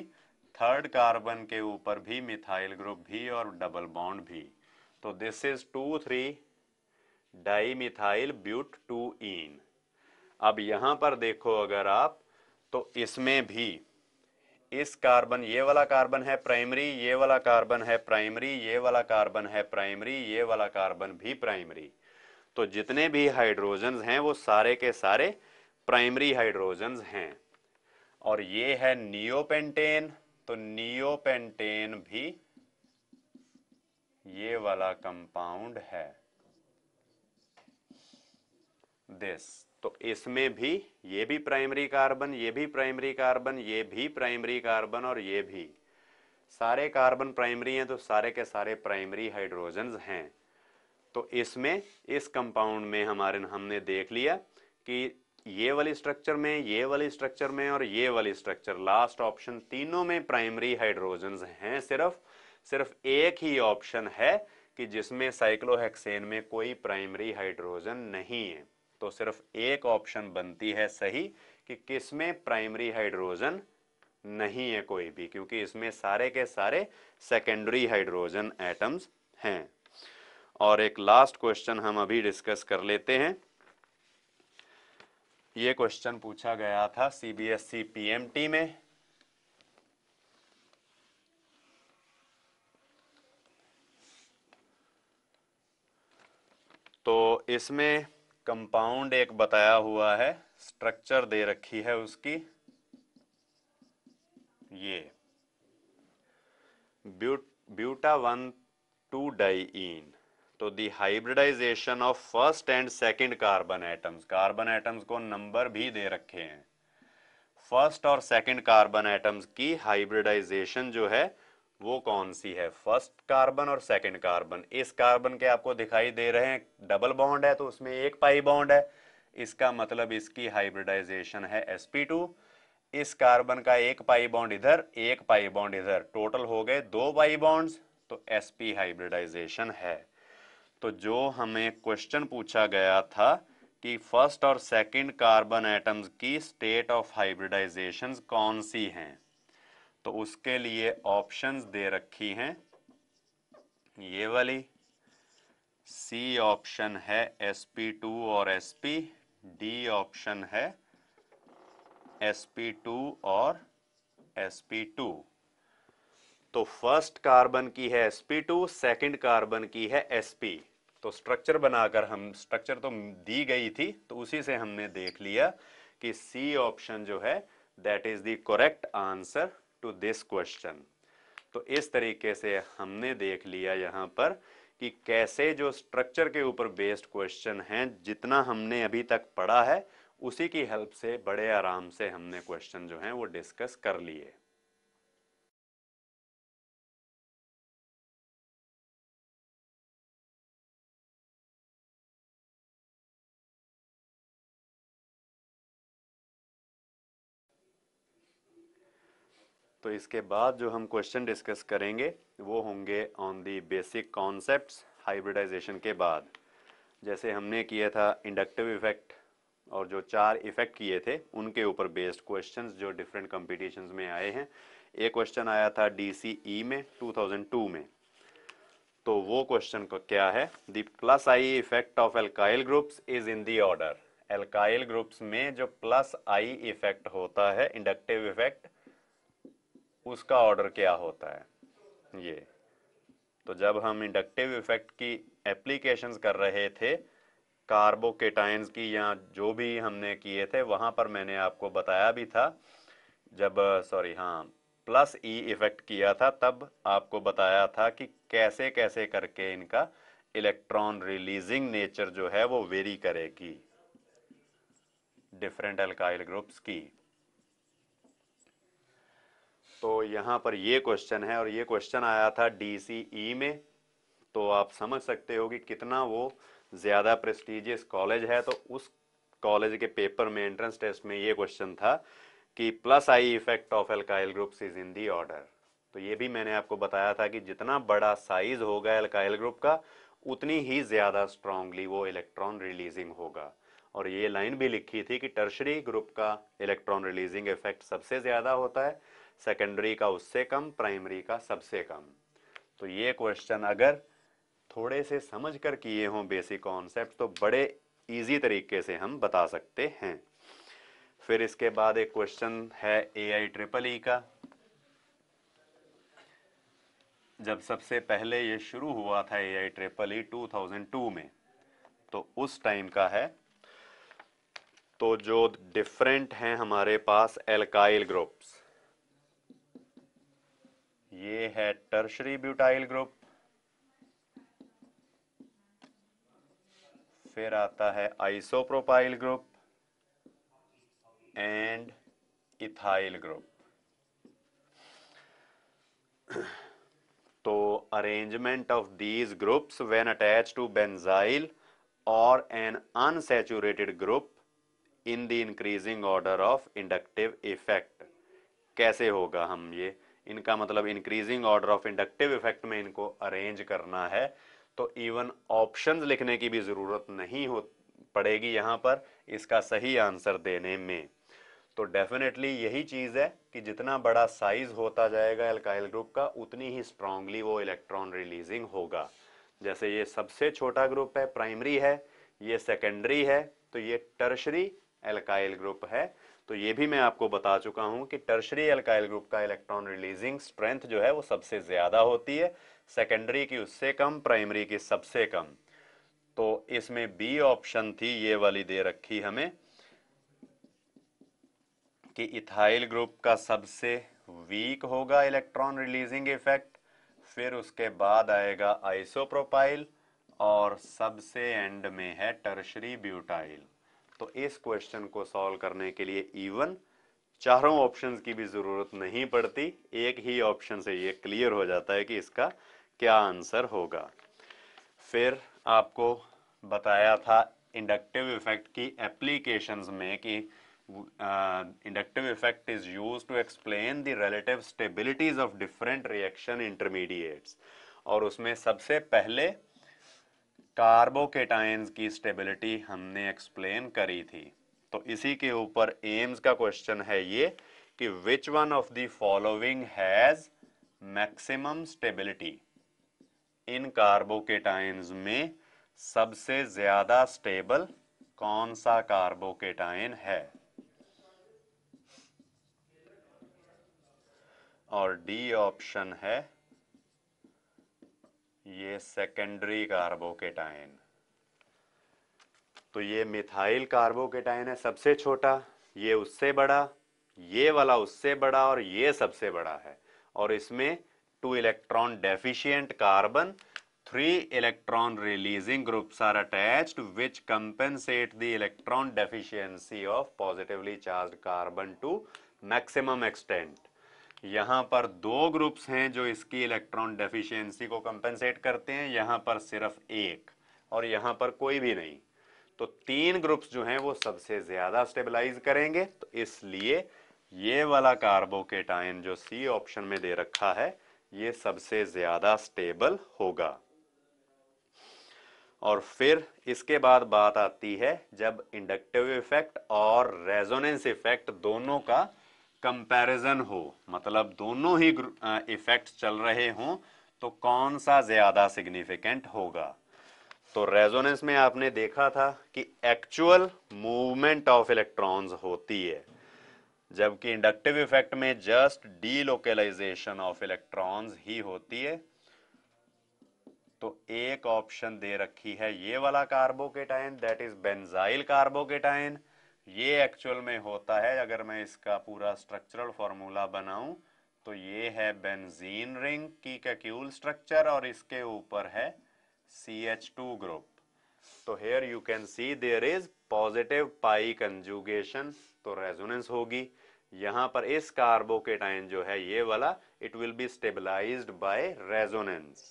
थर्ड कार्बन के ऊपर भी मिथाइल ग्रुप भी और डबल बॉन्ड भी तो this is two three di methyl but two ene अब यहां पर देखो अगर आप तो इसमें भी इस कार्बन ये वाला कार्बन है प्राइमरी ये वाला कार्बन है प्राइमरी ये वाला कार्बन है प्राइमरी ये वाला कार्बन भी प्राइमरी तो जितने भी हाइड्रोजन हैं वो सारे के सारे प्राइमरी हाइड्रोजन हैं और ये है नियोपेंटेन तो नियोपेंटेन भी ये वाला कंपाउंड है दिस तो इसमें भी ये भी प्राइमरी कार्बन ये भी प्राइमरी कार्बन ये भी प्राइमरी कार्बन और ये भी सारे कार्बन प्राइमरी हैं तो सारे के सारे प्राइमरी हाइड्रोजन हैं तो इसमें इस कंपाउंड में हमारे हमने देख लिया कि ये वाली स्ट्रक्चर में ये वाली स्ट्रक्चर में और ये वाली स्ट्रक्चर लास्ट ऑप्शन तीनों में प्राइमरी हाइड्रोजन हैं सिर्फ सिर्फ एक ही ऑप्शन है कि जिसमें साइक्लोहेक्सेन में कोई प्राइमरी हाइड्रोजन नहीं है तो सिर्फ एक ऑप्शन बनती है सही कि किसमें प्राइमरी हाइड्रोजन नहीं है कोई भी क्योंकि इसमें सारे के सारे सेकेंडरी हाइड्रोजन एटम्स हैं और एक लास्ट क्वेश्चन हम अभी डिस्कस कर लेते हैं ये क्वेश्चन पूछा गया था सीबीएसई पीएमटी e में तो इसमें कंपाउंड एक बताया हुआ है स्ट्रक्चर दे रखी है उसकी ये but buta one two di ene तो the hybridization of first and second carbon atoms carbon atoms को नंबर भी दे रखे हैं फर्स्ट और सेकंड कार्बन एटम्स की हाइब्रिडाइजेशन जो है वो कौन सी है फर्स्ट कार्बन और सेकंड कार्बन इस कार्बन के आपको दिखाई दे रहे हैं डबल बॉन्ड है तो उसमें एक पाई बॉन्ड है इसका मतलब इसकी हाइब्रिडाइजेशन है sp2 इस कार्बन का एक पाई बॉन्ड इधर एक पाई बॉन्ड इधर टोटल हो गए दो पाई बॉन्ड्स तो sp हाइब्रिडाइजेशन है तो जो हमें क्वेश्चन पूछा गया था कि फर्स्ट और सेकंड कार्बन एटम्स की स्टेट ऑफ हाइब्रिडाइजेशन कौन सी हैं तो उसके लिए ऑप्शंस दे रखी हैं ये वाली सी ऑप्शन है sp2 और sp डी ऑप्शन है sp2 और sp2 तो फर्स्ट कार्बन की है sp2 सेकंड कार्बन की है sp तो स्ट्रक्चर बनाकर हम स्ट्रक्चर तो दी गई थी तो उसी से हमने देख लिया कि सी ऑप्शन जो है that is the correct answer to this question तो इस तरीके से हमने देख लिया यहाँ पर कि कैसे जो स्ट्रक्चर के ऊपर बेस्ड क्वेश्चन हैं जितना हमने अभी तक पढ़ा है उसी की हेल्प से बड़े आराम से हमने क्वेश्चन जो है वो डिस्कस कर लिए तो इसके बाद जो हम क्वेश्चन डिस्कस करेंगे वो होंगे on the basic concepts hybridization के बाद जैसे हमने किया था इंडक्टिव इफेक्ट और जो चार इफेक्ट किए थे उनके ऊपर बेस्ड क्वेश्चंस जो डिफरेंट कम्पिटिशन में आए हैं एक क्वेश्चन आया था ई e में 2002 में तो वो क्वेश्चन क्या है the plus I effect of alkyl groups is in the order alkyl groups में जो प्लस आई इफेक्ट होता है इंडक्टिव इफेक्ट उसका ऑर्डर क्या होता है ये तो जब हम इंडक्टिव इफेक्ट की एप्लीकेशंस कर रहे थे कार्बोकेटाइंस की या जो भी हमने किए थे वहां पर मैंने आपको बताया भी था जब सॉरी हाँ प्लस ई इफेक्ट किया था तब आपको बताया था कि कैसे कैसे करके इनका इलेक्ट्रॉन रिलीजिंग नेचर जो है वो वेरी करेगी डिफरेंट अल्काइल ग्रुप्स की तो यहाँ पर ये क्वेश्चन है और ये क्वेश्चन आया था डी e में तो आप समझ सकते हो कि कितना वो ज़्यादा प्रेस्टिजियस कॉलेज है तो उस कॉलेज के पेपर में एंट्रेंस टेस्ट में ये क्वेश्चन था कि plus I effect of alkyl groups is in the order तो ये भी मैंने आपको बताया था कि जितना बड़ा साइज होगा एल्काइल ग्रुप का उतनी ही ज़्यादा स्ट्रांगली वो इलेक्ट्रॉन रिलीजिंग होगा और ये लाइन भी लिखी थी कि टर्शरी ग्रुप का इलेक्ट्रॉन रिलीजिंग इफेक्ट सबसे ज़्यादा होता है सेकेंडरी का उससे कम प्राइमरी का सबसे कम तो ये क्वेश्चन अगर थोड़े से समझ कर किए हों बेसिक कॉन्सेप्ट तो बड़े इजी तरीके से हम बता सकते हैं फिर इसके बाद एक क्वेश्चन है ए आई ट्रिपल ई का जब सबसे पहले ये शुरू हुआ था A I triple E two thousand two में तो उस टाइम का है तो जो डिफरेंट हैं हमारे पास एल्काइल ग्रुप्स ये है टर्शरी ब्यूटाइल ग्रुप फिर आता है isopropyl group and ethyl group तो arrangement of these groups when attach to benzyl और an unsaturated group in the increasing order of inductive effect कैसे होगा हम ये इनका मतलब increasing order of inductive effect में इनको अरेंज करना है तो इवन ऑप्शंस लिखने की भी ज़रूरत नहीं हो पड़ेगी यहाँ पर इसका सही आंसर देने में तो डेफिनेटली यही चीज़ है कि जितना बड़ा साइज होता जाएगा एल्काइल ग्रुप का उतनी ही स्ट्रांगली वो इलेक्ट्रॉन रिलीजिंग होगा जैसे ये सबसे छोटा ग्रुप है प्राइमरी है ये सेकेंडरी है तो ये टर्शरी एल्काइल ग्रुप है तो ये भी मैं आपको बता चुका हूँ कि टर्शरी एल्काइल ग्रुप का इलेक्ट्रॉन रिलीजिंग स्ट्रेंथ जो है वो सबसे ज़्यादा होती है सेकेंडरी की उससे कम प्राइमरी की सबसे कम तो इसमें बी ऑप्शन थी ये वाली दे रखी हमें कि इथाइल ग्रुप का सबसे वीक होगा इलेक्ट्रॉन रिलीजिंग इफेक्ट फिर उसके बाद आएगा आइसोप्रोपाइल और सबसे एंड में है टर्शरी ब्यूटाइल तो इस क्वेश्चन को सॉल्व करने के लिए इवन चारों ऑप्शन की भी ज़रूरत नहीं पड़ती एक ही ऑप्शन से ये क्लियर हो जाता है कि इसका क्या आंसर होगा फिर आपको बताया था इंडक्टिव इफेक्ट की एप्लीकेशंस में कि inductive effect is use to explain the relative stabilities of different reaction intermediates और उसमें सबसे पहले कार्बोकेटाइन की स्टेबिलिटी हमने एक्सप्लेन करी थी तो इसी के ऊपर एम्स का क्वेश्चन है ये कि which one of the following has maximum stability in carbocation में सबसे ज्यादा स्टेबल कौन सा कार्बोकेटाइन है और डी ऑप्शन है ये सेकेंडरी कार्बोकेटाइन तो ये मिथाइल कार्बोकेटाइन है सबसे छोटा ये उससे बड़ा ये वाला उससे बड़ा और ये सबसे बड़ा है और इसमें two electron deficient carbon three electron releasing groups are attached which compensate the electron deficiency of positively charge carbon to maximum extent यहां पर दो ग्रुप्स हैं जो इसकी इलेक्ट्रॉन डेफिशिएंसी को कंपेंसेट करते हैं यहां पर सिर्फ एक और यहां पर कोई भी नहीं तो तीन ग्रुप्स जो हैं वो सबसे ज़्यादा स्टेबलाइज करेंगे तो इसलिए ये वाला कार्बोकेट आयन जो सी ऑप्शन में दे रखा है ये सबसे ज़्यादा स्टेबल होगा और फिर इसके बाद बात आती है जब इंडक्टिव इफेक्ट और रेजोनेंस इफेक्ट दोनों का कंपैरिजन हो मतलब दोनों ही इफेक्ट चल रहे हों तो कौन सा ज़्यादा सिग्निफिकेंट होगा तो रेजोनेंस में आपने देखा था कि एक्चुअल मूवमेंट ऑफ इलेक्ट्रॉन्स होती है जबकि इंडक्टिव इफेक्ट में जस्ट डीलोकलाइजेशन ऑफ इलेक्ट्रॉन्स ही होती है तो एक ऑप्शन दे रखी है ये वाला carbocation that is benzyl carbocation ये एक्चुअल में होता है अगर मैं इसका पूरा स्ट्रक्चरल फॉर्मूला बनाऊं तो ये है बेंजीन रिंग की कैक्यूल स्ट्रक्चर और इसके ऊपर है सी एच टू ग्रुप तो here you can see there is positive pi conjugation तो रेजोनेंस होगी यहां पर इस कार्बोकेटाइन जो है ये वाला it will be stabilized by resonance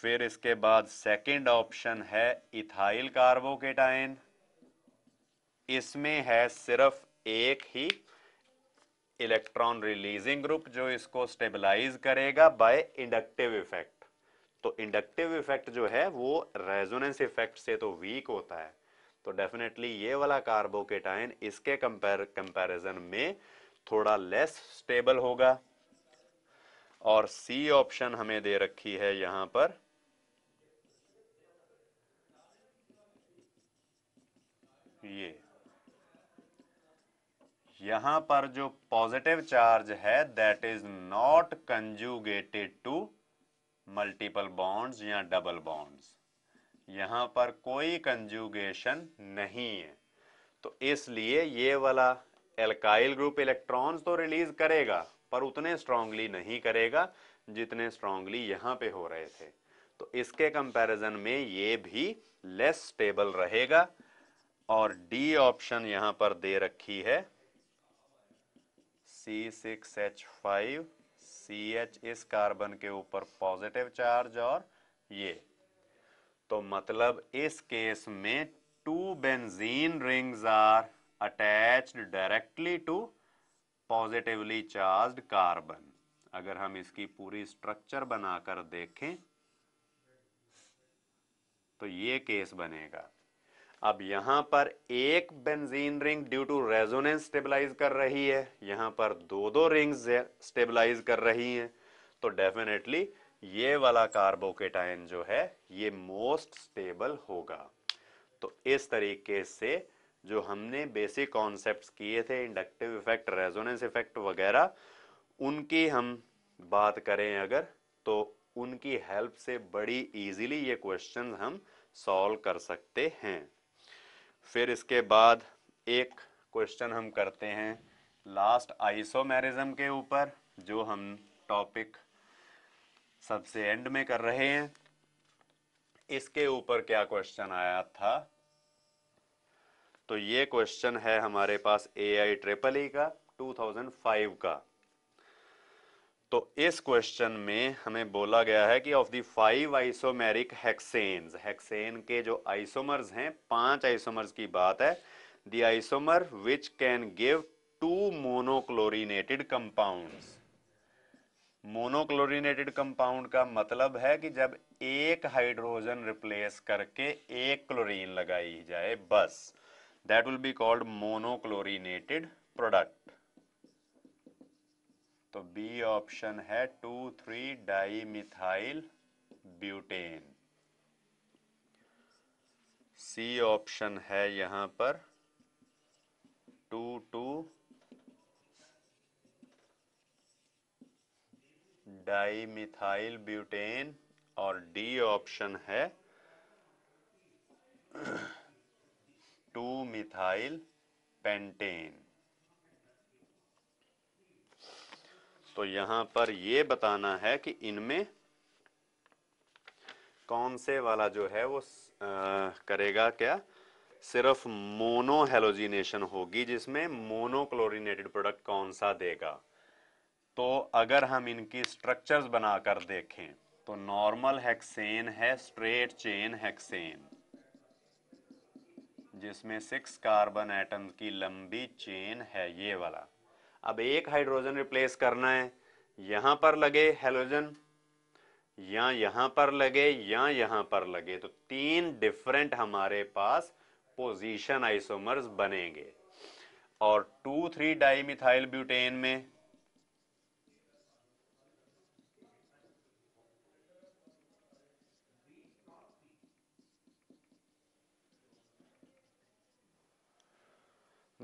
फिर इसके बाद सेकंड ऑप्शन है इथाइल कार्बोकेटाइन इसमें है सिर्फ एक ही इलेक्ट्रॉन रिलीजिंग ग्रुप जो इसको स्टेबलाइज करेगा बाय इंडक्टिव इफेक्ट तो इंडक्टिव इफेक्ट जो है वो रेजोनेंस इफेक्ट से तो वीक होता है तो डेफिनेटली ये वाला कार्बोकेटाइन इसके कंपेर कंपैरिजन में थोड़ा लेस स्टेबल होगा और सी ऑप्शन हमें दे रखी है यहां पर ये यहां पर जो पॉजिटिव चार्ज है that is not conjugated to multiple bonds या डबल बॉन्ड्स यहां पर कोई कंजुगेशन नहीं है तो इसलिए ये वाला एल्काइल ग्रुप इलेक्ट्रॉन्स तो रिलीज करेगा पर उतने स्ट्रांगली नहीं करेगा जितने स्ट्रांगली यहाँ पे हो रहे थे तो इसके कंपैरिजन में ये भी लेस स्टेबल रहेगा और डी ऑप्शन यहाँ पर दे रखी है C six H five C H इस कार्बन के ऊपर पॉजिटिव चार्ज और ये तो मतलब इस केस में two benzene rings are attached directly to positively charged carbon अगर हम इसकी पूरी स्ट्रक्चर बनाकर देखें तो ये केस बनेगा अब यहां पर एक benzene ring due to resonance stabilize कर रही है यहां पर दो दो रिंग्स स्टेबलाइज कर रही हैं तो डेफिनेटली ये वाला कार्बोकेटाइन जो है ये मोस्ट स्टेबल होगा तो इस तरीके से जो हमने बेसिक कॉन्सेप्ट्स किए थे इंडक्टिव इफेक्ट रेजोनेंस इफेक्ट वगैरह उनकी हम बात करें अगर तो उनकी हेल्प से बड़ी इजीली ये क्वेश्चन हम सॉल्व कर सकते हैं फिर इसके बाद एक क्वेश्चन हम करते हैं लास्ट आइसोमेरिज्म के ऊपर जो हम टॉपिक सबसे एंड में कर रहे हैं इसके ऊपर क्या क्वेश्चन आया था तो ये क्वेश्चन है हमारे पास ए आई ट्रिपल ई का 2005 का तो इस क्वेश्चन में हमें बोला गया है कि of the five isomeric hexanes hexane के जो आइसोमर्स हैं पांच आइसोमर्स की बात है the isomer which can give two monochlorinated compounds monochlorinated compound का मतलब है कि जब एक हाइड्रोजन रिप्लेस करके एक क्लोरीन लगाई जाए बस that will be called monochlorinated product तो बी ऑप्शन है two three di methyl butane C option है यहां पर two two die methyl butane और डी ऑप्शन है टू मिथाइल पेंटेन तो यहां पर यह बताना है कि इनमें कौन से वाला जो है वो आ, करेगा क्या सिर्फ मोनो हेलोजिनेशन होगी जिसमें मोनोक्लोरिनेटेड प्रोडक्ट कौन सा देगा तो अगर हम इनकी स्ट्रक्चर्स बनाकर देखें तो नॉर्मल हेक्सेन है स्ट्रेट चेन हेक्सेन जिसमें सिक्स कार्बन एटम की लंबी चेन है ये वाला अब एक हाइड्रोजन रिप्लेस करना है यहां पर लगे हेलोजन या यहां पर लगे या यहां पर लगे तो तीन डिफरेंट हमारे पास पोजीशन आइसोमर्स बनेंगे और टू थ्री डाइमिथाइल ब्यूटेन में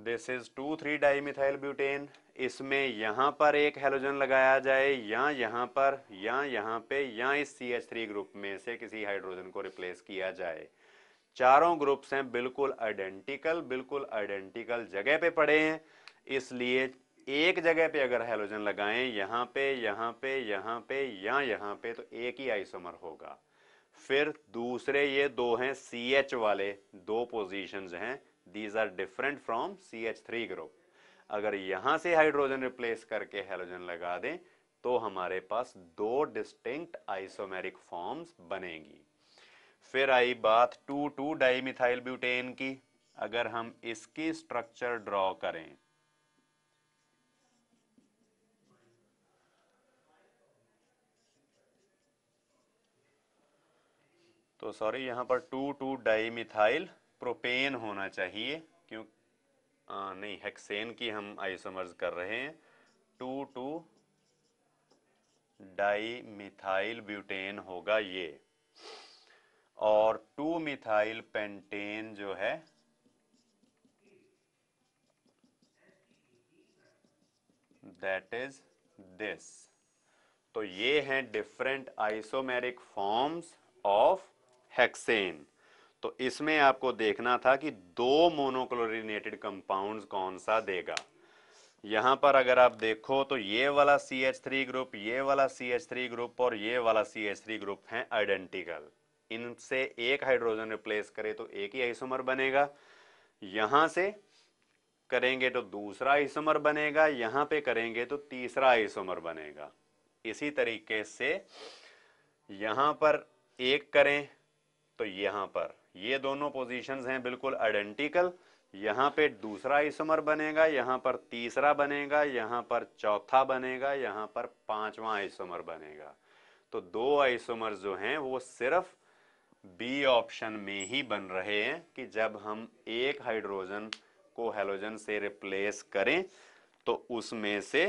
this is two three dimethyl butane इसमें यहाँ पर एक हेलोजन लगाया जाए या यहाँ पर या यहाँ पे या इस सी एच थ्री ग्रुप में से किसी हाइड्रोजन को रिप्लेस किया जाए चारों ग्रुप्स हैं बिल्कुल आइडेंटिकल बिल्कुल आइडेंटिकल जगह पे पड़े हैं इसलिए एक जगह पे अगर हेलोजन लगाएं यहाँ पे यहाँ पे यहाँ पे या यहाँ पे तो एक ही आइसोमर होगा फिर दूसरे ये दो हैं सी एच वाले दो पोजिशन हैं these are different from C H three group अगर यहां से हाइड्रोजन रिप्लेस करके हेलोजन लगा दें तो हमारे पास दो डिस्टिंक्ट आइसोमेरिक फॉर्म्स बनेगी फिर आई बात टू टू डाइमिथाइल ब्यूटेन की अगर हम इसकी स्ट्रक्चर ड्रॉ करें तो सॉरी यहां पर टू टू डाइमिथाइल प्रोपेन होना चाहिए क्योंकि नहीं हेक्सेन की हम आइसोमर्स कर रहे हैं two two die methyl butane होगा ये और टू मिथाइल पेंटेन जो है दैट इज दिस तो ये हैं different isomeric forms of hexane तो इसमें आपको देखना था कि दो मोनोक्लोरिनेटेड कंपाउंड्स कौन सा देगा यहां पर अगर आप देखो तो ये वाला सी एच थ्री ग्रुप ये वाला सी एच थ्री ग्रुप और ये वाला सी एच थ्री ग्रुप है आइडेंटिकल इनसे एक हाइड्रोजन रिप्लेस करे तो एक ही आइसोमर बनेगा यहां से करेंगे तो दूसरा आइसोमर बनेगा यहां पे करेंगे तो तीसरा आइसोमर बनेगा इसी तरीके से यहां पर एक करें तो यहां पर ये दोनों पोजीशंस हैं बिल्कुल आइडेंटिकल यहाँ पे दूसरा आइसोमर बनेगा यहाँ पर तीसरा बनेगा यहाँ पर चौथा बनेगा यहाँ पर पांचवा आइसोमर बनेगा तो दो आइसोमर जो हैं वो सिर्फ बी ऑप्शन में ही बन रहे हैं कि जब हम एक हाइड्रोजन को हेलोजन से रिप्लेस करें तो उसमें से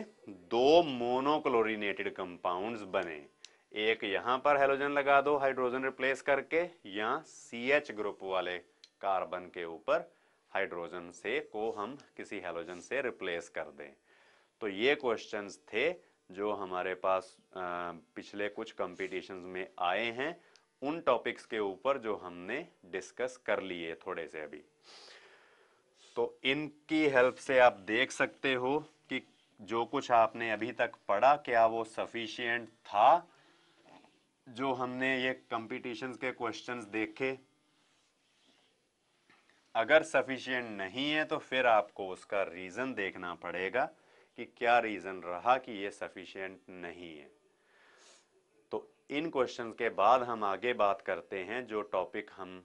दो मोनोक्लोरिनेटेड कंपाउंड्स बने एक यहाँ पर हेलोजन लगा दो हाइड्रोजन रिप्लेस करके या सी एच ग्रुप वाले कार्बन के ऊपर हाइड्रोजन से को हम किसी हेलोजन से रिप्लेस कर दें तो ये क्वेश्चंस थे जो हमारे पास पिछले कुछ कॉम्पिटिशन में आए हैं उन टॉपिक्स के ऊपर जो हमने डिस्कस कर लिए थोड़े से अभी तो इनकी हेल्प से आप देख सकते हो कि जो कुछ आपने अभी तक पढ़ा क्या वो सफिशियंट था जो हमने ये कंपटीशंस के क्वेश्चंस देखे अगर सफिशियंट नहीं है तो फिर आपको उसका रीज़न देखना पड़ेगा कि क्या रीज़न रहा कि ये सफिशियंट नहीं है तो इन क्वेश्चंस के बाद हम आगे बात करते हैं जो टॉपिक हम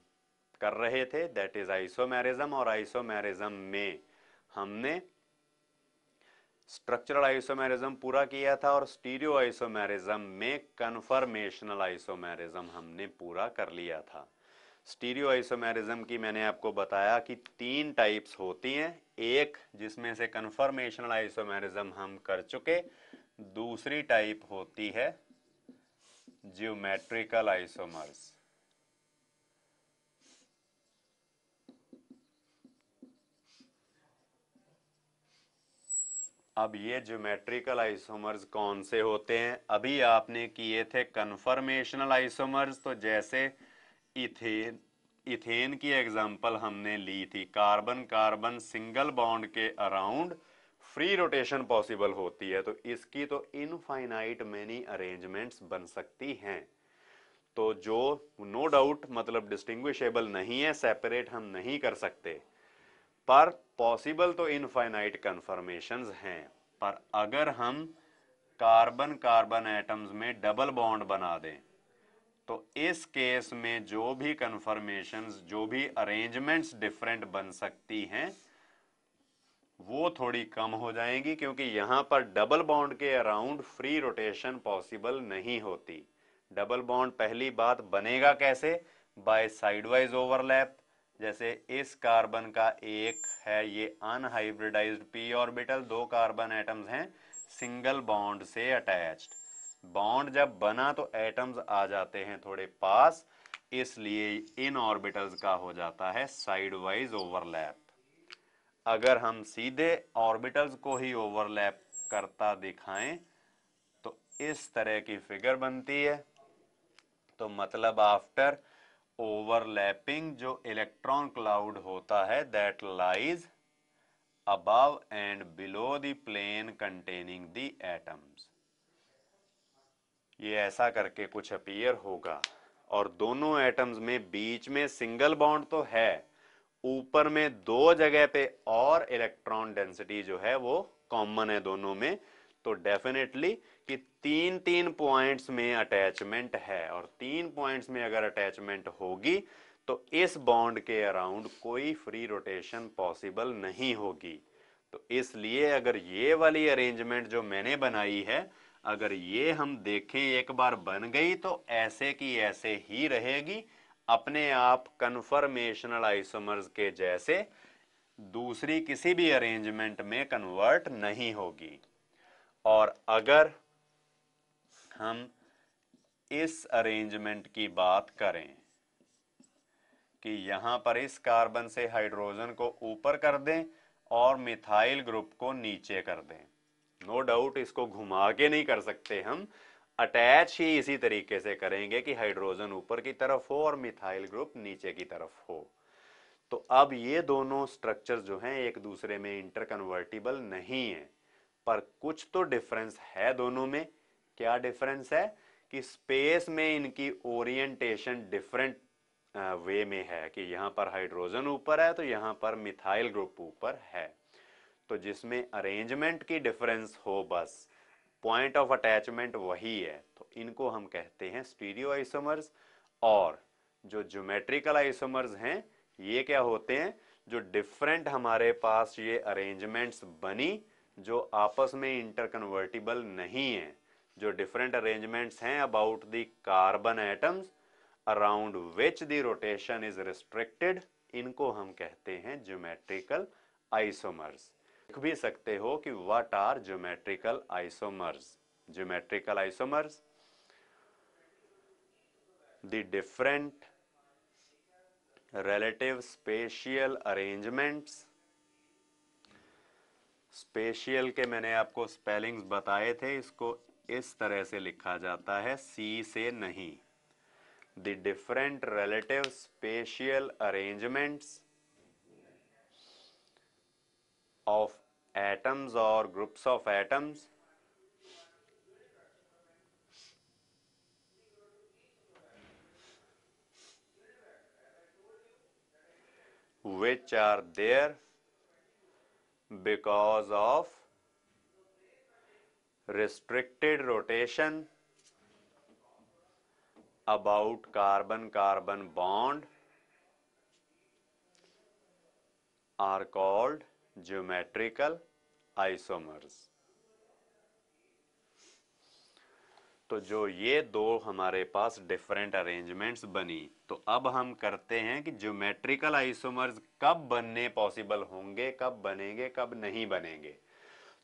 कर रहे थे दैट इज़ आइसोमेरिज्म और आइसोमेरिज्म में हमने स्ट्रक्चरल आइसोमेरिज्म पूरा किया था और स्टीरियो आइसोमेरिज्म में कन्फर्मेशनल आइसोमेरिज्म हमने पूरा कर लिया था स्टीरियो आइसोमेरिज्म की मैंने आपको बताया कि तीन टाइप्स होती हैं एक जिसमें से कन्फर्मेशनल आइसोमेरिज्म हम कर चुके दूसरी टाइप होती है ज्योमेट्रिकल आइसोमर्स अब ये ज्योमेट्रिकल आइसोमर्स कौन से होते हैं अभी आपने किए थे कन्फर्मेशनल आइसोमर्स तो जैसे इथेन इथेन की एग्जांपल हमने ली थी कार्बन कार्बन सिंगल बॉन्ड के अराउंड फ्री रोटेशन पॉसिबल होती है तो इसकी तो इनफाइनाइट मेनी अरेंजमेंट्स बन सकती हैं तो जो नो no डाउट मतलब डिस्टिंग्विशेबल नहीं है सेपरेट हम नहीं कर सकते पर पॉसिबल तो इनफाइनाइट कन्फर्मेशन हैं पर अगर हम कार्बन कार्बन एटम्स में डबल बॉन्ड बना दें तो इस केस में जो भी कन्फर्मेशन जो भी अरेंजमेंट्स डिफरेंट बन सकती हैं वो थोड़ी कम हो जाएंगी क्योंकि यहाँ पर डबल बॉन्ड के अराउंड फ्री रोटेशन पॉसिबल नहीं होती डबल बॉन्ड पहली बात बनेगा कैसे बाय साइडवाइज ओवरलैप जैसे इस कार्बन का एक है ये अनहाइब्रिडाइज्ड पी ऑर्बिटल दो कार्बन एटम्स हैं सिंगल बॉन्ड से अटैच्ड बॉन्ड जब बना तो एटम्स आ जाते हैं थोड़े पास इसलिए इन ऑर्बिटल्स का हो जाता है साइड वाइज ओवरलैप अगर हम सीधे ऑर्बिटल्स को ही ओवरलैप करता दिखाएं तो इस तरह की फिगर बनती है तो मतलब आफ्टर ओवरलैपिंग जो इलेक्ट्रॉन क्लाउड होता है that lies above and below the plane containing the atoms ये ऐसा करके कुछ अपीयर होगा और दोनों एटम्स में बीच में सिंगल बॉन्ड तो है ऊपर में दो जगह पे और इलेक्ट्रॉन डेंसिटी जो है वो कॉमन है दोनों में तो डेफिनेटली कि तीन तीन पॉइंट्स में अटैचमेंट है और तीन पॉइंट्स में अगर अटैचमेंट होगी तो इस बॉन्ड के अराउंड कोई फ्री रोटेशन पॉसिबल नहीं होगी तो इसलिए अगर ये वाली अरेंजमेंट जो मैंने बनाई है अगर ये हम देखें एक बार बन गई तो ऐसे की ऐसे ही रहेगी अपने आप कन्फर्मेशनल आइसोमर्स के जैसे दूसरी किसी भी अरेंजमेंट में कन्वर्ट नहीं होगी और अगर हम इस अरेंजमेंट की बात करें कि यहां पर इस कार्बन से हाइड्रोजन को ऊपर कर दें और मिथाइल ग्रुप को नीचे कर दें नो no डाउट इसको घुमा के नहीं कर सकते हम अटैच ही इसी तरीके से करेंगे कि हाइड्रोजन ऊपर की तरफ हो और मिथाइल ग्रुप नीचे की तरफ हो तो अब ये दोनों स्ट्रक्चर जो हैं एक दूसरे में इंटरकन्वर्टिबल नहीं है पर कुछ तो डिफरेंस है दोनों में क्या डिफरेंस है कि स्पेस में इनकी ओरिएंटेशन डिफरेंट वे में है कि यहाँ पर हाइड्रोजन ऊपर है तो यहाँ पर मिथाइल ग्रुप ऊपर है तो जिसमें अरेंजमेंट की डिफरेंस हो बस पॉइंट ऑफ अटैचमेंट वही है तो इनको हम कहते हैं स्टीरियो आइसोमर्स और जो ज्योमेट्रिकल आइसोमर्स हैं ये क्या होते हैं जो डिफरेंट हमारे पास ये अरेंजमेंट्स बनी जो आपस में इंटरकन्वर्टिबल नहीं है जो डिफरेंट अरेंजमेंट्स हैं about the carbon atoms around which the rotation is restricted इनको हम कहते हैं ज्योमेट्रिकल आइसोमर्स लिख भी सकते हो कि what are geometrical isomers geometrical isomers the different relative spatial arrangements spatial के मैंने आपको स्पेलिंग्स बताए थे इसको इस तरह से लिखा जाता है सी से नहीं the different relative spatial arrangements of atoms और groups of atoms which are there because of restricted rotation about carbon carbon bond are called geometrical isomers तो जो ये दो हमारे पास डिफरेंट अरेंजमेंट्स बनी तो अब हम करते हैं कि ज्योमेट्रिकल आइसोमर्स कब बनने पॉसिबल होंगे कब बनेंगे कब नहीं बनेंगे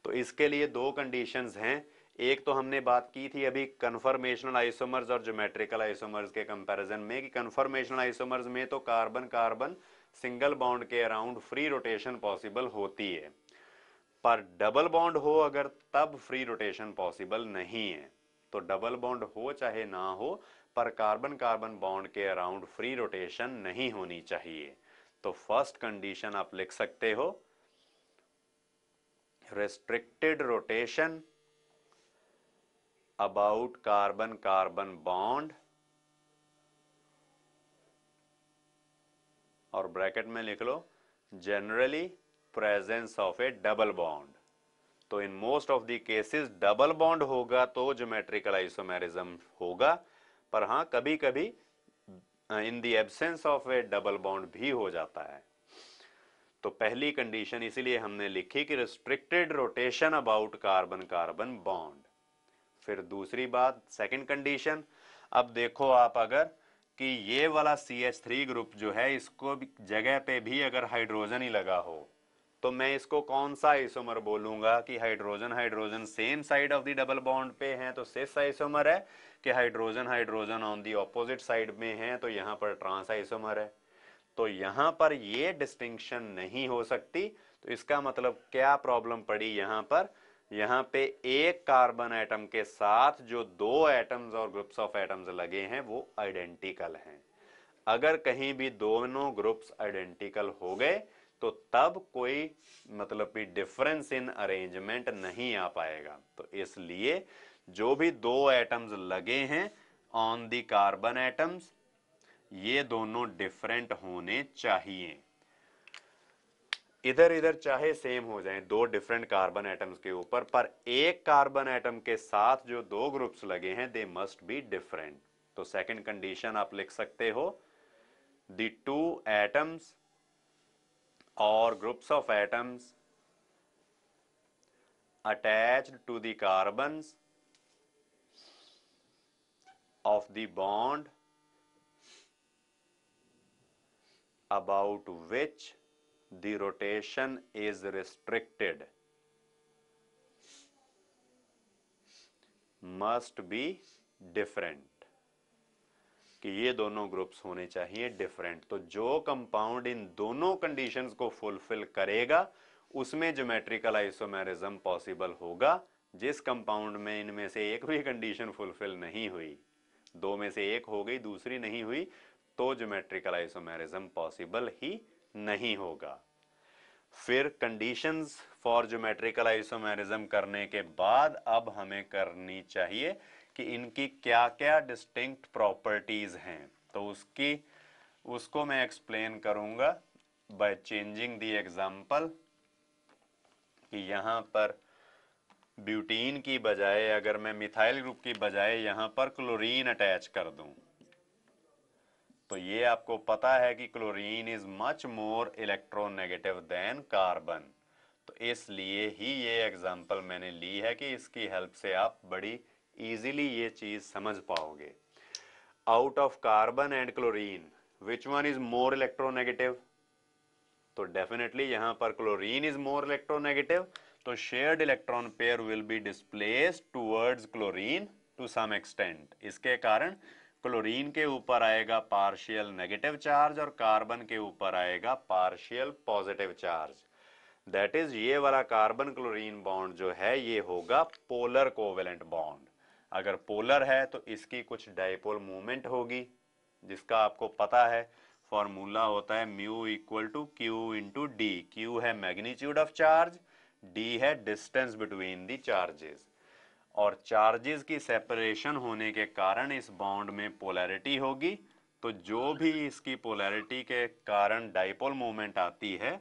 तो इसके लिए दो कंडीशंस हैं एक तो हमने बात की थी अभी कन्फर्मेशनल आइसोमर्स और ज्योमेट्रिकल आइसोमर्स के कंपैरिजन में कि कन्फर्मेशनल आइसोमर्स में तो कार्बन कार्बन सिंगल बॉन्ड के अराउंड फ्री रोटेशन पॉसिबल होती है पर डबल बॉन्ड हो अगर तब फ्री रोटेशन पॉसिबल नहीं है तो डबल बॉन्ड हो चाहे ना हो पर कार्बन कार्बन बॉन्ड के अराउंड फ्री रोटेशन नहीं होनी चाहिए तो फर्स्ट कंडीशन आप लिख सकते हो restricted rotation about carbon carbon bond और ब्रैकेट में लिख लो generally presence of a double bond तो in most of cases double bond होगा तो ज्योमेट्रिकल आइसोमेरिज्म होगा पर हां कभी कभी in the absence of a double bond भी हो जाता है तो पहली कंडीशन इसीलिए हमने लिखी कि restricted rotation about carbon carbon bond फिर दूसरी बात सेकंड कंडीशन अब देखो आप अगर कि ये वाला सी एच थ्री ग्रुप जो है इसको जगह पे भी अगर हाइड्रोजन ही लगा हो तो मैं इसको कौन सा आइसोमर बोलूंगा कि hydrogen hydrogen same side of the double bond पे हैं तो सिस आइसोमर है कि hydrogen hydrogen on the opposite side में हैं तो यहाँ पर ट्रांस आइसोमर है तो यहां पर ये डिस्टिंक्शन नहीं हो सकती तो इसका मतलब क्या प्रॉब्लम पड़ी यहां पर यहां पे एक कार्बन एटम के साथ जो दो एटम्स और ग्रुप्स ऑफ एटम्स लगे हैं वो आइडेंटिकल हैं अगर कहीं भी दोनों ग्रुप्स आइडेंटिकल हो गए तो तब कोई मतलब कि डिफरेंस इन अरेंजमेंट नहीं आ पाएगा तो इसलिए जो भी दो एटम्स लगे हैं ऑन दी कार्बन एटम्स ये दोनों डिफरेंट होने चाहिए इधर इधर चाहे सेम हो जाएं दो डिफरेंट कार्बन एटम्स के ऊपर पर एक कार्बन एटम के साथ जो दो ग्रुप्स लगे हैं दे मस्ट बी डिफरेंट तो सेकंड कंडीशन आप लिख सकते हो दू टू एटम्स और groups of atoms attach to the carbon of the bond about which the rotation is restricted must be different कि ये दोनों ग्रुप्स होने चाहिए डिफरेंट तो जो कंपाउंड इन दोनों कंडीशंस को फुलफिल करेगा उसमें ज्योमेट्रिकल आइसोमेरिज्म पॉसिबल होगा जिस कंपाउंड में इनमें से एक भी कंडीशन फुलफिल नहीं हुई दो में से एक हो गई दूसरी नहीं हुई तो ज्योमेट्रिकल आइसोमेरिज्म पॉसिबल ही नहीं होगा फिर कंडीशंस फॉर ज्योमेट्रिकल आइसोमेरिज्म करने के बाद अब हमें करनी चाहिए कि इनकी क्या क्या डिस्टिंक्ट प्रॉपर्टीज हैं तो उसकी उसको मैं एक्सप्लेन करूंगा बाय चेंजिंग दी एग्जांपल कि यहां पर ब्यूटीन की बजाय अगर मैं मिथाइल ग्रुप की बजाय यहां पर क्लोरीन अटैच कर दूं तो ये आपको पता है कि chlorine is much more electronegative than carbon तो इसलिए ही ये एग्जांपल मैंने ली है कि इसकी हेल्प से आप बड़ी इजीली ये चीज़ समझ पाओगे out of carbon and chlorine which one is more electronegative तो डेफिनेटली यहां पर क्लोरीन इज मोर इलेक्ट्रोनेगेटिव तो shared electron pair will be displaced towards chlorine to some extent इसके कारण क्लोरीन के ऊपर आएगा पार्शियल नेगेटिव चार्ज और कार्बन के ऊपर आएगा partial positive charge that is ये वाला कार्बन क्लोरीन बॉन्ड जो है ये होगा पोलर कोवेलेंट बॉन्ड अगर पोलर है तो इसकी कुछ डाइपोल मूवमेंट होगी जिसका आपको पता है फॉर्मूला होता है mu equal to q into d q है मैग्नीट्यूड ऑफ चार्ज डी है डिस्टेंस बिटवीन दी चार्जेस और चार्जेस की सेपरेशन होने के कारण इस बॉन्ड में पोलैरिटी होगी तो जो भी इसकी पोलैरिटी के कारण डाइपोल मोमेंट आती है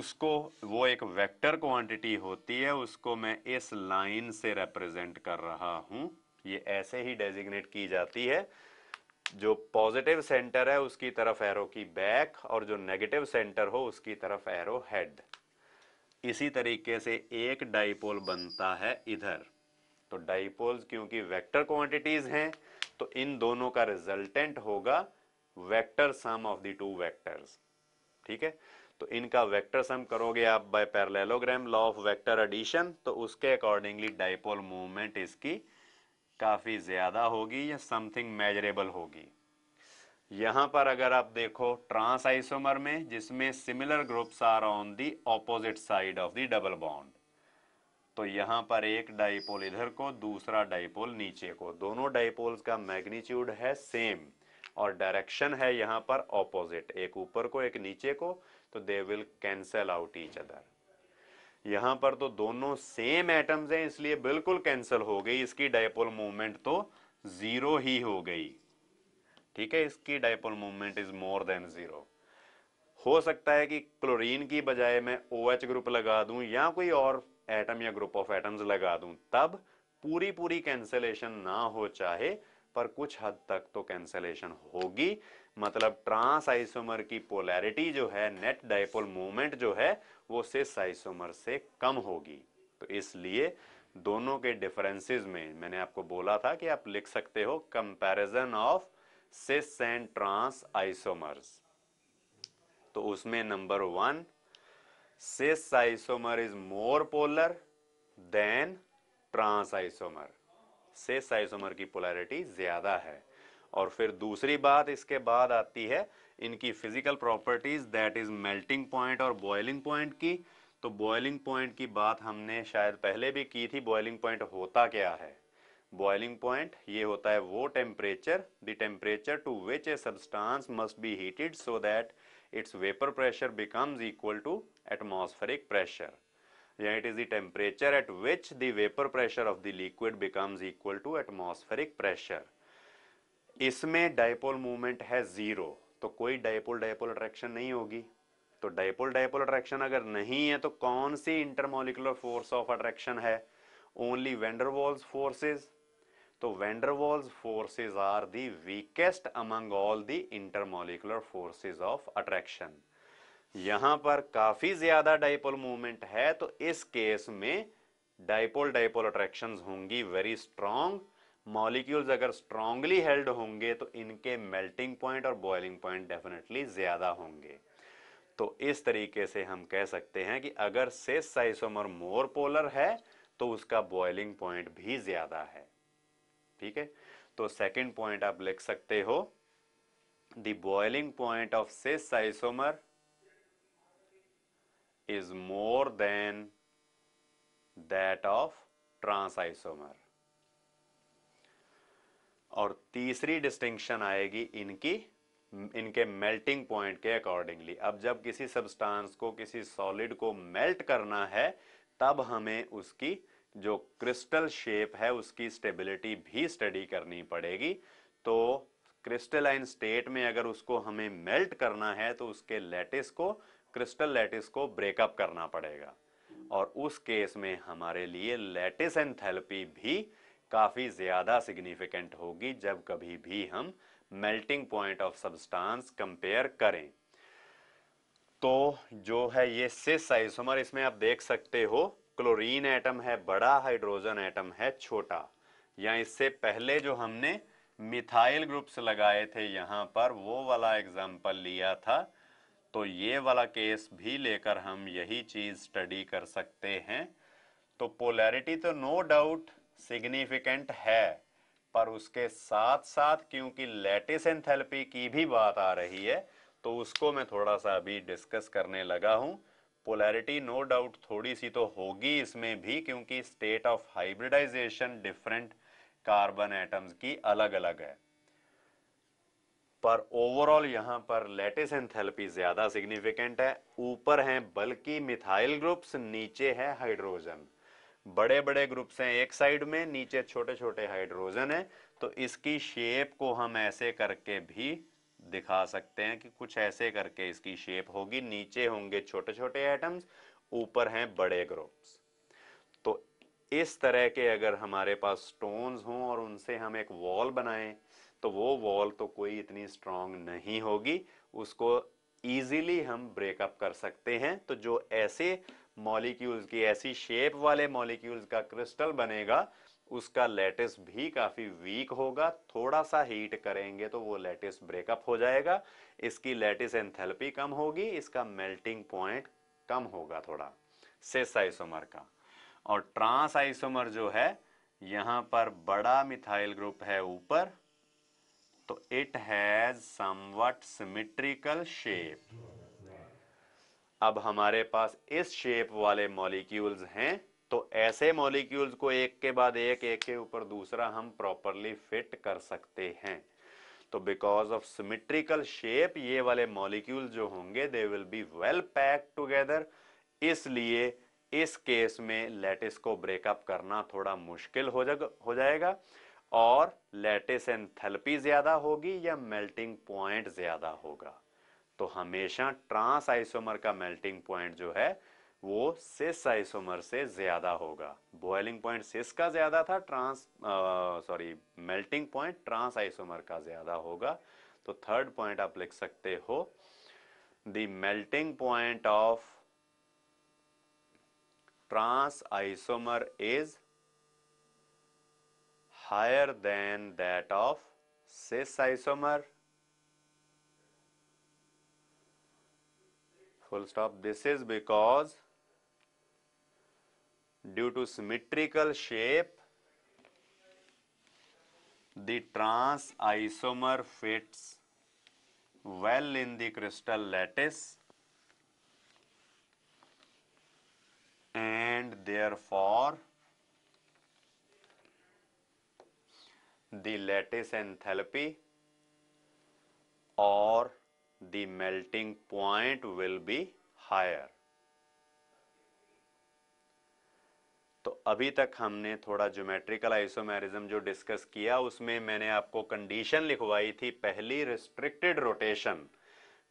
उसको वो एक वेक्टर क्वांटिटी होती है उसको मैं इस लाइन से रिप्रेजेंट कर रहा हूँ ये ऐसे ही डेजिग्नेट की जाती है जो पॉजिटिव सेंटर है उसकी तरफ एरो की बैक और जो नेगेटिव सेंटर हो उसकी तरफ एरो हेड इसी तरीके से एक डाइपोल बनता है इधर तो डाइपोल्स क्योंकि वेक्टर क्वांटिटीज हैं तो इन दोनों का रिजल्टेंट होगा vector sum of the two vectors ठीक है तो इनका वेक्टर सम करोगे आप by parallelogram law of vector addition तो उसके अकॉर्डिंगली डाइपोल मूवमेंट इसकी काफ़ी ज़्यादा होगी या समथिंग मेजरेबल होगी यहां पर अगर आप देखो ट्रांस आइसोमर में जिसमें similar groups are on the opposite side of the double bond तो यहाँ पर एक डाइपोल इधर को दूसरा डाइपोल नीचे को दोनों डाइपोल्स का मैग्नीट्यूड है सेम और डायरेक्शन है यहाँ पर ऑपोजिट एक ऊपर को एक नीचे को तो they will cancel out each other यहां पर तो दोनों सेम एटम्स हैं इसलिए बिल्कुल कैंसल हो गई इसकी डायपोल मूवमेंट तो जीरो ही हो गई ठीक है इसकी dipole movement is more than zero हो सकता है कि क्लोरीन की बजाय मैं ओ OH ग्रुप लगा दूं या कोई और एटम या ग्रुप ऑफ एटम्स लगा दूं तब पूरी पूरी कैंसलेशन ना हो चाहे पर कुछ हद तक तो कैंसलेशन होगी मतलब ट्रांस आइसोमर की पोलैरिटी जो है नेट डाइपोल मोमेंट जो है वो सिस आइसोमर से कम होगी तो इसलिए दोनों के डिफरेंसेस में मैंने आपको बोला था कि आप लिख सकते हो comparison of cis and trans isomers तो उसमें number one cis isomer is more polar than trans isomer cis isomer की polarity ज्यादा है और फिर दूसरी बात इसके बाद आती है इनकी physical properties that is melting point और बॉइलिंग पॉइंट की तो बॉइलिंग पॉइंट की बात हमने शायद पहले भी की थी बॉइलिंग पॉइंट होता क्या है बॉइलिंग पॉइंट ये होता है वो temperature the temperature to which a substance must be heated so that its vapor pressure becomes equal to atmospheric pressure. Yeah, it is the temperature at which the vapor pressure of the liquid becomes equal to atmospheric pressure. इसमें डायपोल मूवमेंट है ज़ीरो तो कोई डायपोल डायपोल अट्रैक्शन नहीं होगी तो डायपोल डायपोल अट्रैक्शन अगर नहीं है तो कौन सी इंटरमोलिकुलर फोर्स ऑफ अट्रैक्शन है ओनली वेंडरवॉल्स फोर्सेस तो van der Waals forces are the weakest among all the intermolecular forces of attraction यहां पर काफी ज्यादा डाइपोल मूवमेंट है तो इस केस में डाइपोल डाइपोल अट्रैक्शंस होंगी वेरी स्ट्रांग मॉलिक्यूल्स अगर स्ट्रांगली हेल्ड होंगे तो इनके मेल्टिंग पॉइंट और बॉइलिंग पॉइंट डेफिनेटली ज्यादा होंगे तो इस तरीके से हम कह सकते हैं कि अगर सेस साइसोमर मोर पोलर है तो उसका बॉइलिंग पॉइंट भी ज्यादा है ठीक है तो सेकेंड पॉइंट आप लिख सकते हो the boiling point of cis cis isomer is more than that of isomer और तीसरी डिस्टिंक्शन आएगी इनकी इनके मेल्टिंग पॉइंट के अकॉर्डिंगली अब जब किसी सब्सटेंस को किसी सॉलिड को मेल्ट करना है तब हमें उसकी जो क्रिस्टल शेप है उसकी स्टेबिलिटी भी स्टडी करनी पड़ेगी तो क्रिस्टलाइन स्टेट में अगर उसको हमें मेल्ट करना है तो उसके लेटिस को क्रिस्टल लेटिस को ब्रेकअप करना पड़ेगा और उस केस में हमारे लिए लेटिस एंथैल्पी भी काफ़ी ज़्यादा सिग्निफिकेंट होगी जब कभी भी हम melting point of substance compare करें तो जो है ये सिस आइसोमर इसमें आप देख सकते हो क्लोरीन एटम है बड़ा हाइड्रोजन एटम है छोटा या इससे पहले जो हमने मिथाइल ग्रुप्स लगाए थे यहाँ पर वो वाला एग्जाम्पल लिया था तो ये वाला केस भी लेकर हम यही चीज़ स्टडी कर सकते हैं तो पोलैरिटी तो नो डाउट सिग्निफिकेंट है पर उसके साथ साथ क्योंकि लेटिस एंथैल्पी की भी बात आ रही है तो उसको मैं थोड़ा सा अभी डिस्कस करने लगा हूँ पोलैरिटी नो डाउट थोड़ी सी तो होगी इसमें भी क्योंकि state of hybridization different carbon atoms की अलग अलग है पर ओवरऑल यहां पर लेटेस एंथैल्पी ज्यादा सिग्निफिकेंट है ऊपर है बल्कि मिथाइल ग्रुप्स नीचे है हाइड्रोजन बड़े बड़े ग्रुप्स हैं एक साइड में नीचे छोटे छोटे हाइड्रोजन है तो इसकी शेप को हम ऐसे करके भी दिखा सकते हैं कि कुछ ऐसे करके इसकी शेप होगी नीचे होंगे छोटे छोटे एटम्स ऊपर हैं बड़े ग्रुप्स तो इस तरह के अगर हमारे पास स्टोन्स हों और उनसे हम एक वॉल बनाएं तो वो वॉल तो कोई इतनी स्ट्रांग नहीं होगी उसको ईजिली हम ब्रेकअप कर सकते हैं तो जो ऐसे मॉलिक्यूल्स की ऐसी शेप वाले मॉलिक्यूल्स का क्रिस्टल बनेगा उसका लेटेस्ट भी काफ़ी वीक होगा थोड़ा सा हीट करेंगे तो वो लेटेस्ट ब्रेकअप हो जाएगा इसकी लेटेस्ट एंथेल्पी कम होगी इसका मेल्टिंग पॉइंट कम होगा थोड़ा सेस आइसोमर का और ट्रांस आइसोमर जो है यहां पर बड़ा मिथाइल ग्रुप है ऊपर तो it has somewhat symmetrical shape अब हमारे पास इस शेप वाले मॉलिक्यूल्स हैं तो ऐसे मॉलिक्यूल्स को एक के बाद एक एक के ऊपर दूसरा हम प्रॉपरली फिट कर सकते हैं तो बिकॉज ऑफ सिमिट्रिकल शेप ये वाले मॉलिक्यूल जो होंगे they will be well pack together इसलिए इस केस में लेटिस को ब्रेकअप करना थोड़ा मुश्किल हो जा हो जाएगा और लेटिस एंथैल्पी ज़्यादा होगी या मेल्टिंग पॉइंट ज़्यादा होगा तो हमेशा ट्रांस आइसोमर का मेल्टिंग पॉइंट जो है वो सेस आइसोमर से ज्यादा होगा बॉइलिंग पॉइंट सेस का ज्यादा था trans sorry melting point trans isomer का ज्यादा होगा तो थर्ड पॉइंट आप लिख सकते हो the melting point of trans isomer is higher than that of cis isomer full stop this is because due to symmetrical shape the trans isomer fits well in the crystal lattice and therefore the lattice enthalpy or the melting point will be higher. तो अभी तक हमने थोड़ा ज्योमेट्रिकल आइसोमेरिज्म जो डिस्कस किया उसमें मैंने आपको कंडीशन लिखवाई थी पहली रिस्ट्रिक्टेड रोटेशन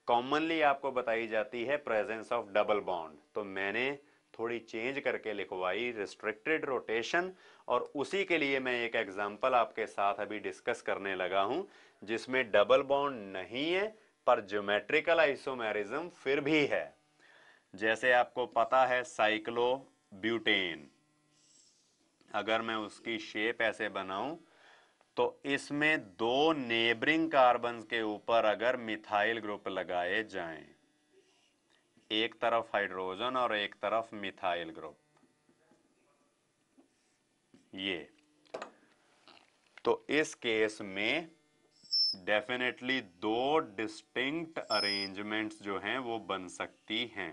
कॉमनली आपको बताई जाती है प्रेजेंस ऑफ डबल बॉन्ड तो मैंने थोड़ी चेंज करके लिखवाई रिस्ट्रिक्टेड रोटेशन और उसी के लिए मैं एक एग्जांपल आपके साथ अभी डिस्कस करने लगा हूं जिसमें डबल बॉन्ड नहीं है पर ज्योमेट्रिकल आइसोमेरिज्म फिर भी है जैसे आपको पता है साइक्लो ब्यूटेन अगर मैं उसकी शेप ऐसे बनाऊं तो इसमें दो नेबरिंग कार्बन के ऊपर अगर मिथाइल ग्रुप लगाए जाएं एक तरफ हाइड्रोजन और एक तरफ मिथाइल ग्रुप ये तो इस केस में डेफिनेटली दो डिस्टिंक्ट अरेंजमेंट्स जो हैं वो बन सकती हैं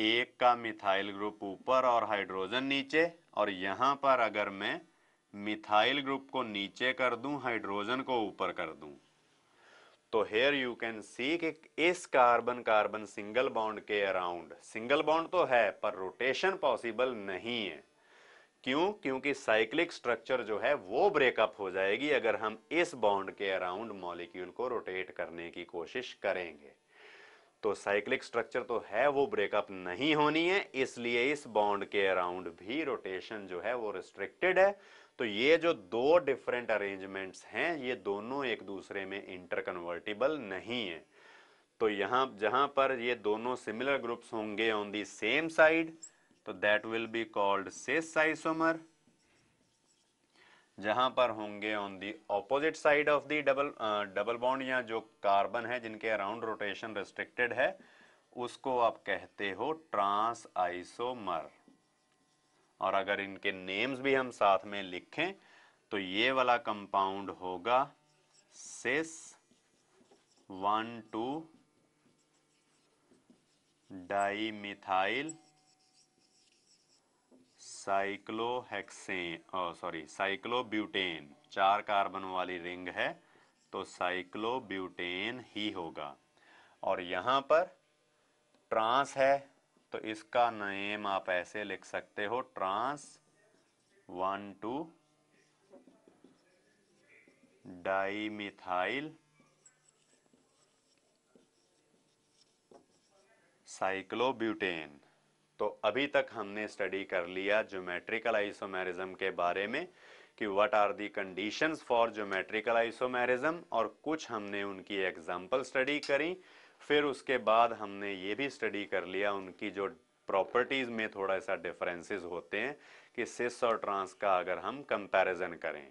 एक का मिथाइल ग्रुप ऊपर और हाइड्रोजन नीचे और यहाँ पर अगर मैं मिथाइल ग्रुप को नीचे कर दूं हाइड्रोजन को ऊपर कर दूं तो हेयर यू कैन सी कि इस कार्बन कार्बन सिंगल बॉन्ड के अराउंड सिंगल बॉन्ड तो है पर रोटेशन पॉसिबल नहीं है क्यों क्योंकि साइक्लिक स्ट्रक्चर जो है वो ब्रेकअप हो जाएगी अगर हम इस बॉन्ड के अराउंड मॉलिक्यूल को रोटेट करने की कोशिश करेंगे तो साइक्लिक स्ट्रक्चर तो है वो ब्रेकअप नहीं होनी है इसलिए इस बॉन्ड के अराउंड भी रोटेशन जो है वो रिस्ट्रिक्टेड है तो ये जो दो डिफरेंट अरेंजमेंट्स हैं ये दोनों एक दूसरे में इंटरकन्वर्टिबल नहीं है तो यहां जहां पर ये दोनों सिमिलर ग्रुप्स होंगे ऑन दी सेम साइड तो that will be called cis cis isomer जहां पर होंगे on the opposite side of the double double bond या जो कार्बन है जिनके अराउंड रोटेशन रिस्ट्रिक्टेड है उसको आप कहते हो ट्रांस आइसोमर और अगर इनके नेम्स भी हम साथ में लिखें तो ये वाला कंपाउंड होगा cis one two die dimethyl cyclohexane sorry cyclobutane चार कार्बन वाली रिंग है तो साइक्लोब्यूटेन ही होगा और यहाँ पर ट्रांस है तो इसका नेम आप ऐसे लिख सकते हो trans one two dimethyl cyclobutane तो अभी तक हमने स्टडी कर लिया ज्योमेट्रिकल आइसोमेरिज्म के बारे में कि what are the conditions for geometrical isomerism और कुछ हमने उनकी एग्जांपल स्टडी करी फिर उसके बाद हमने ये भी स्टडी कर लिया उनकी जो प्रॉपर्टीज़ में थोड़ा सा डिफरेंसेस होते हैं कि सिस और ट्रांस का अगर हम कंपेरिजन करें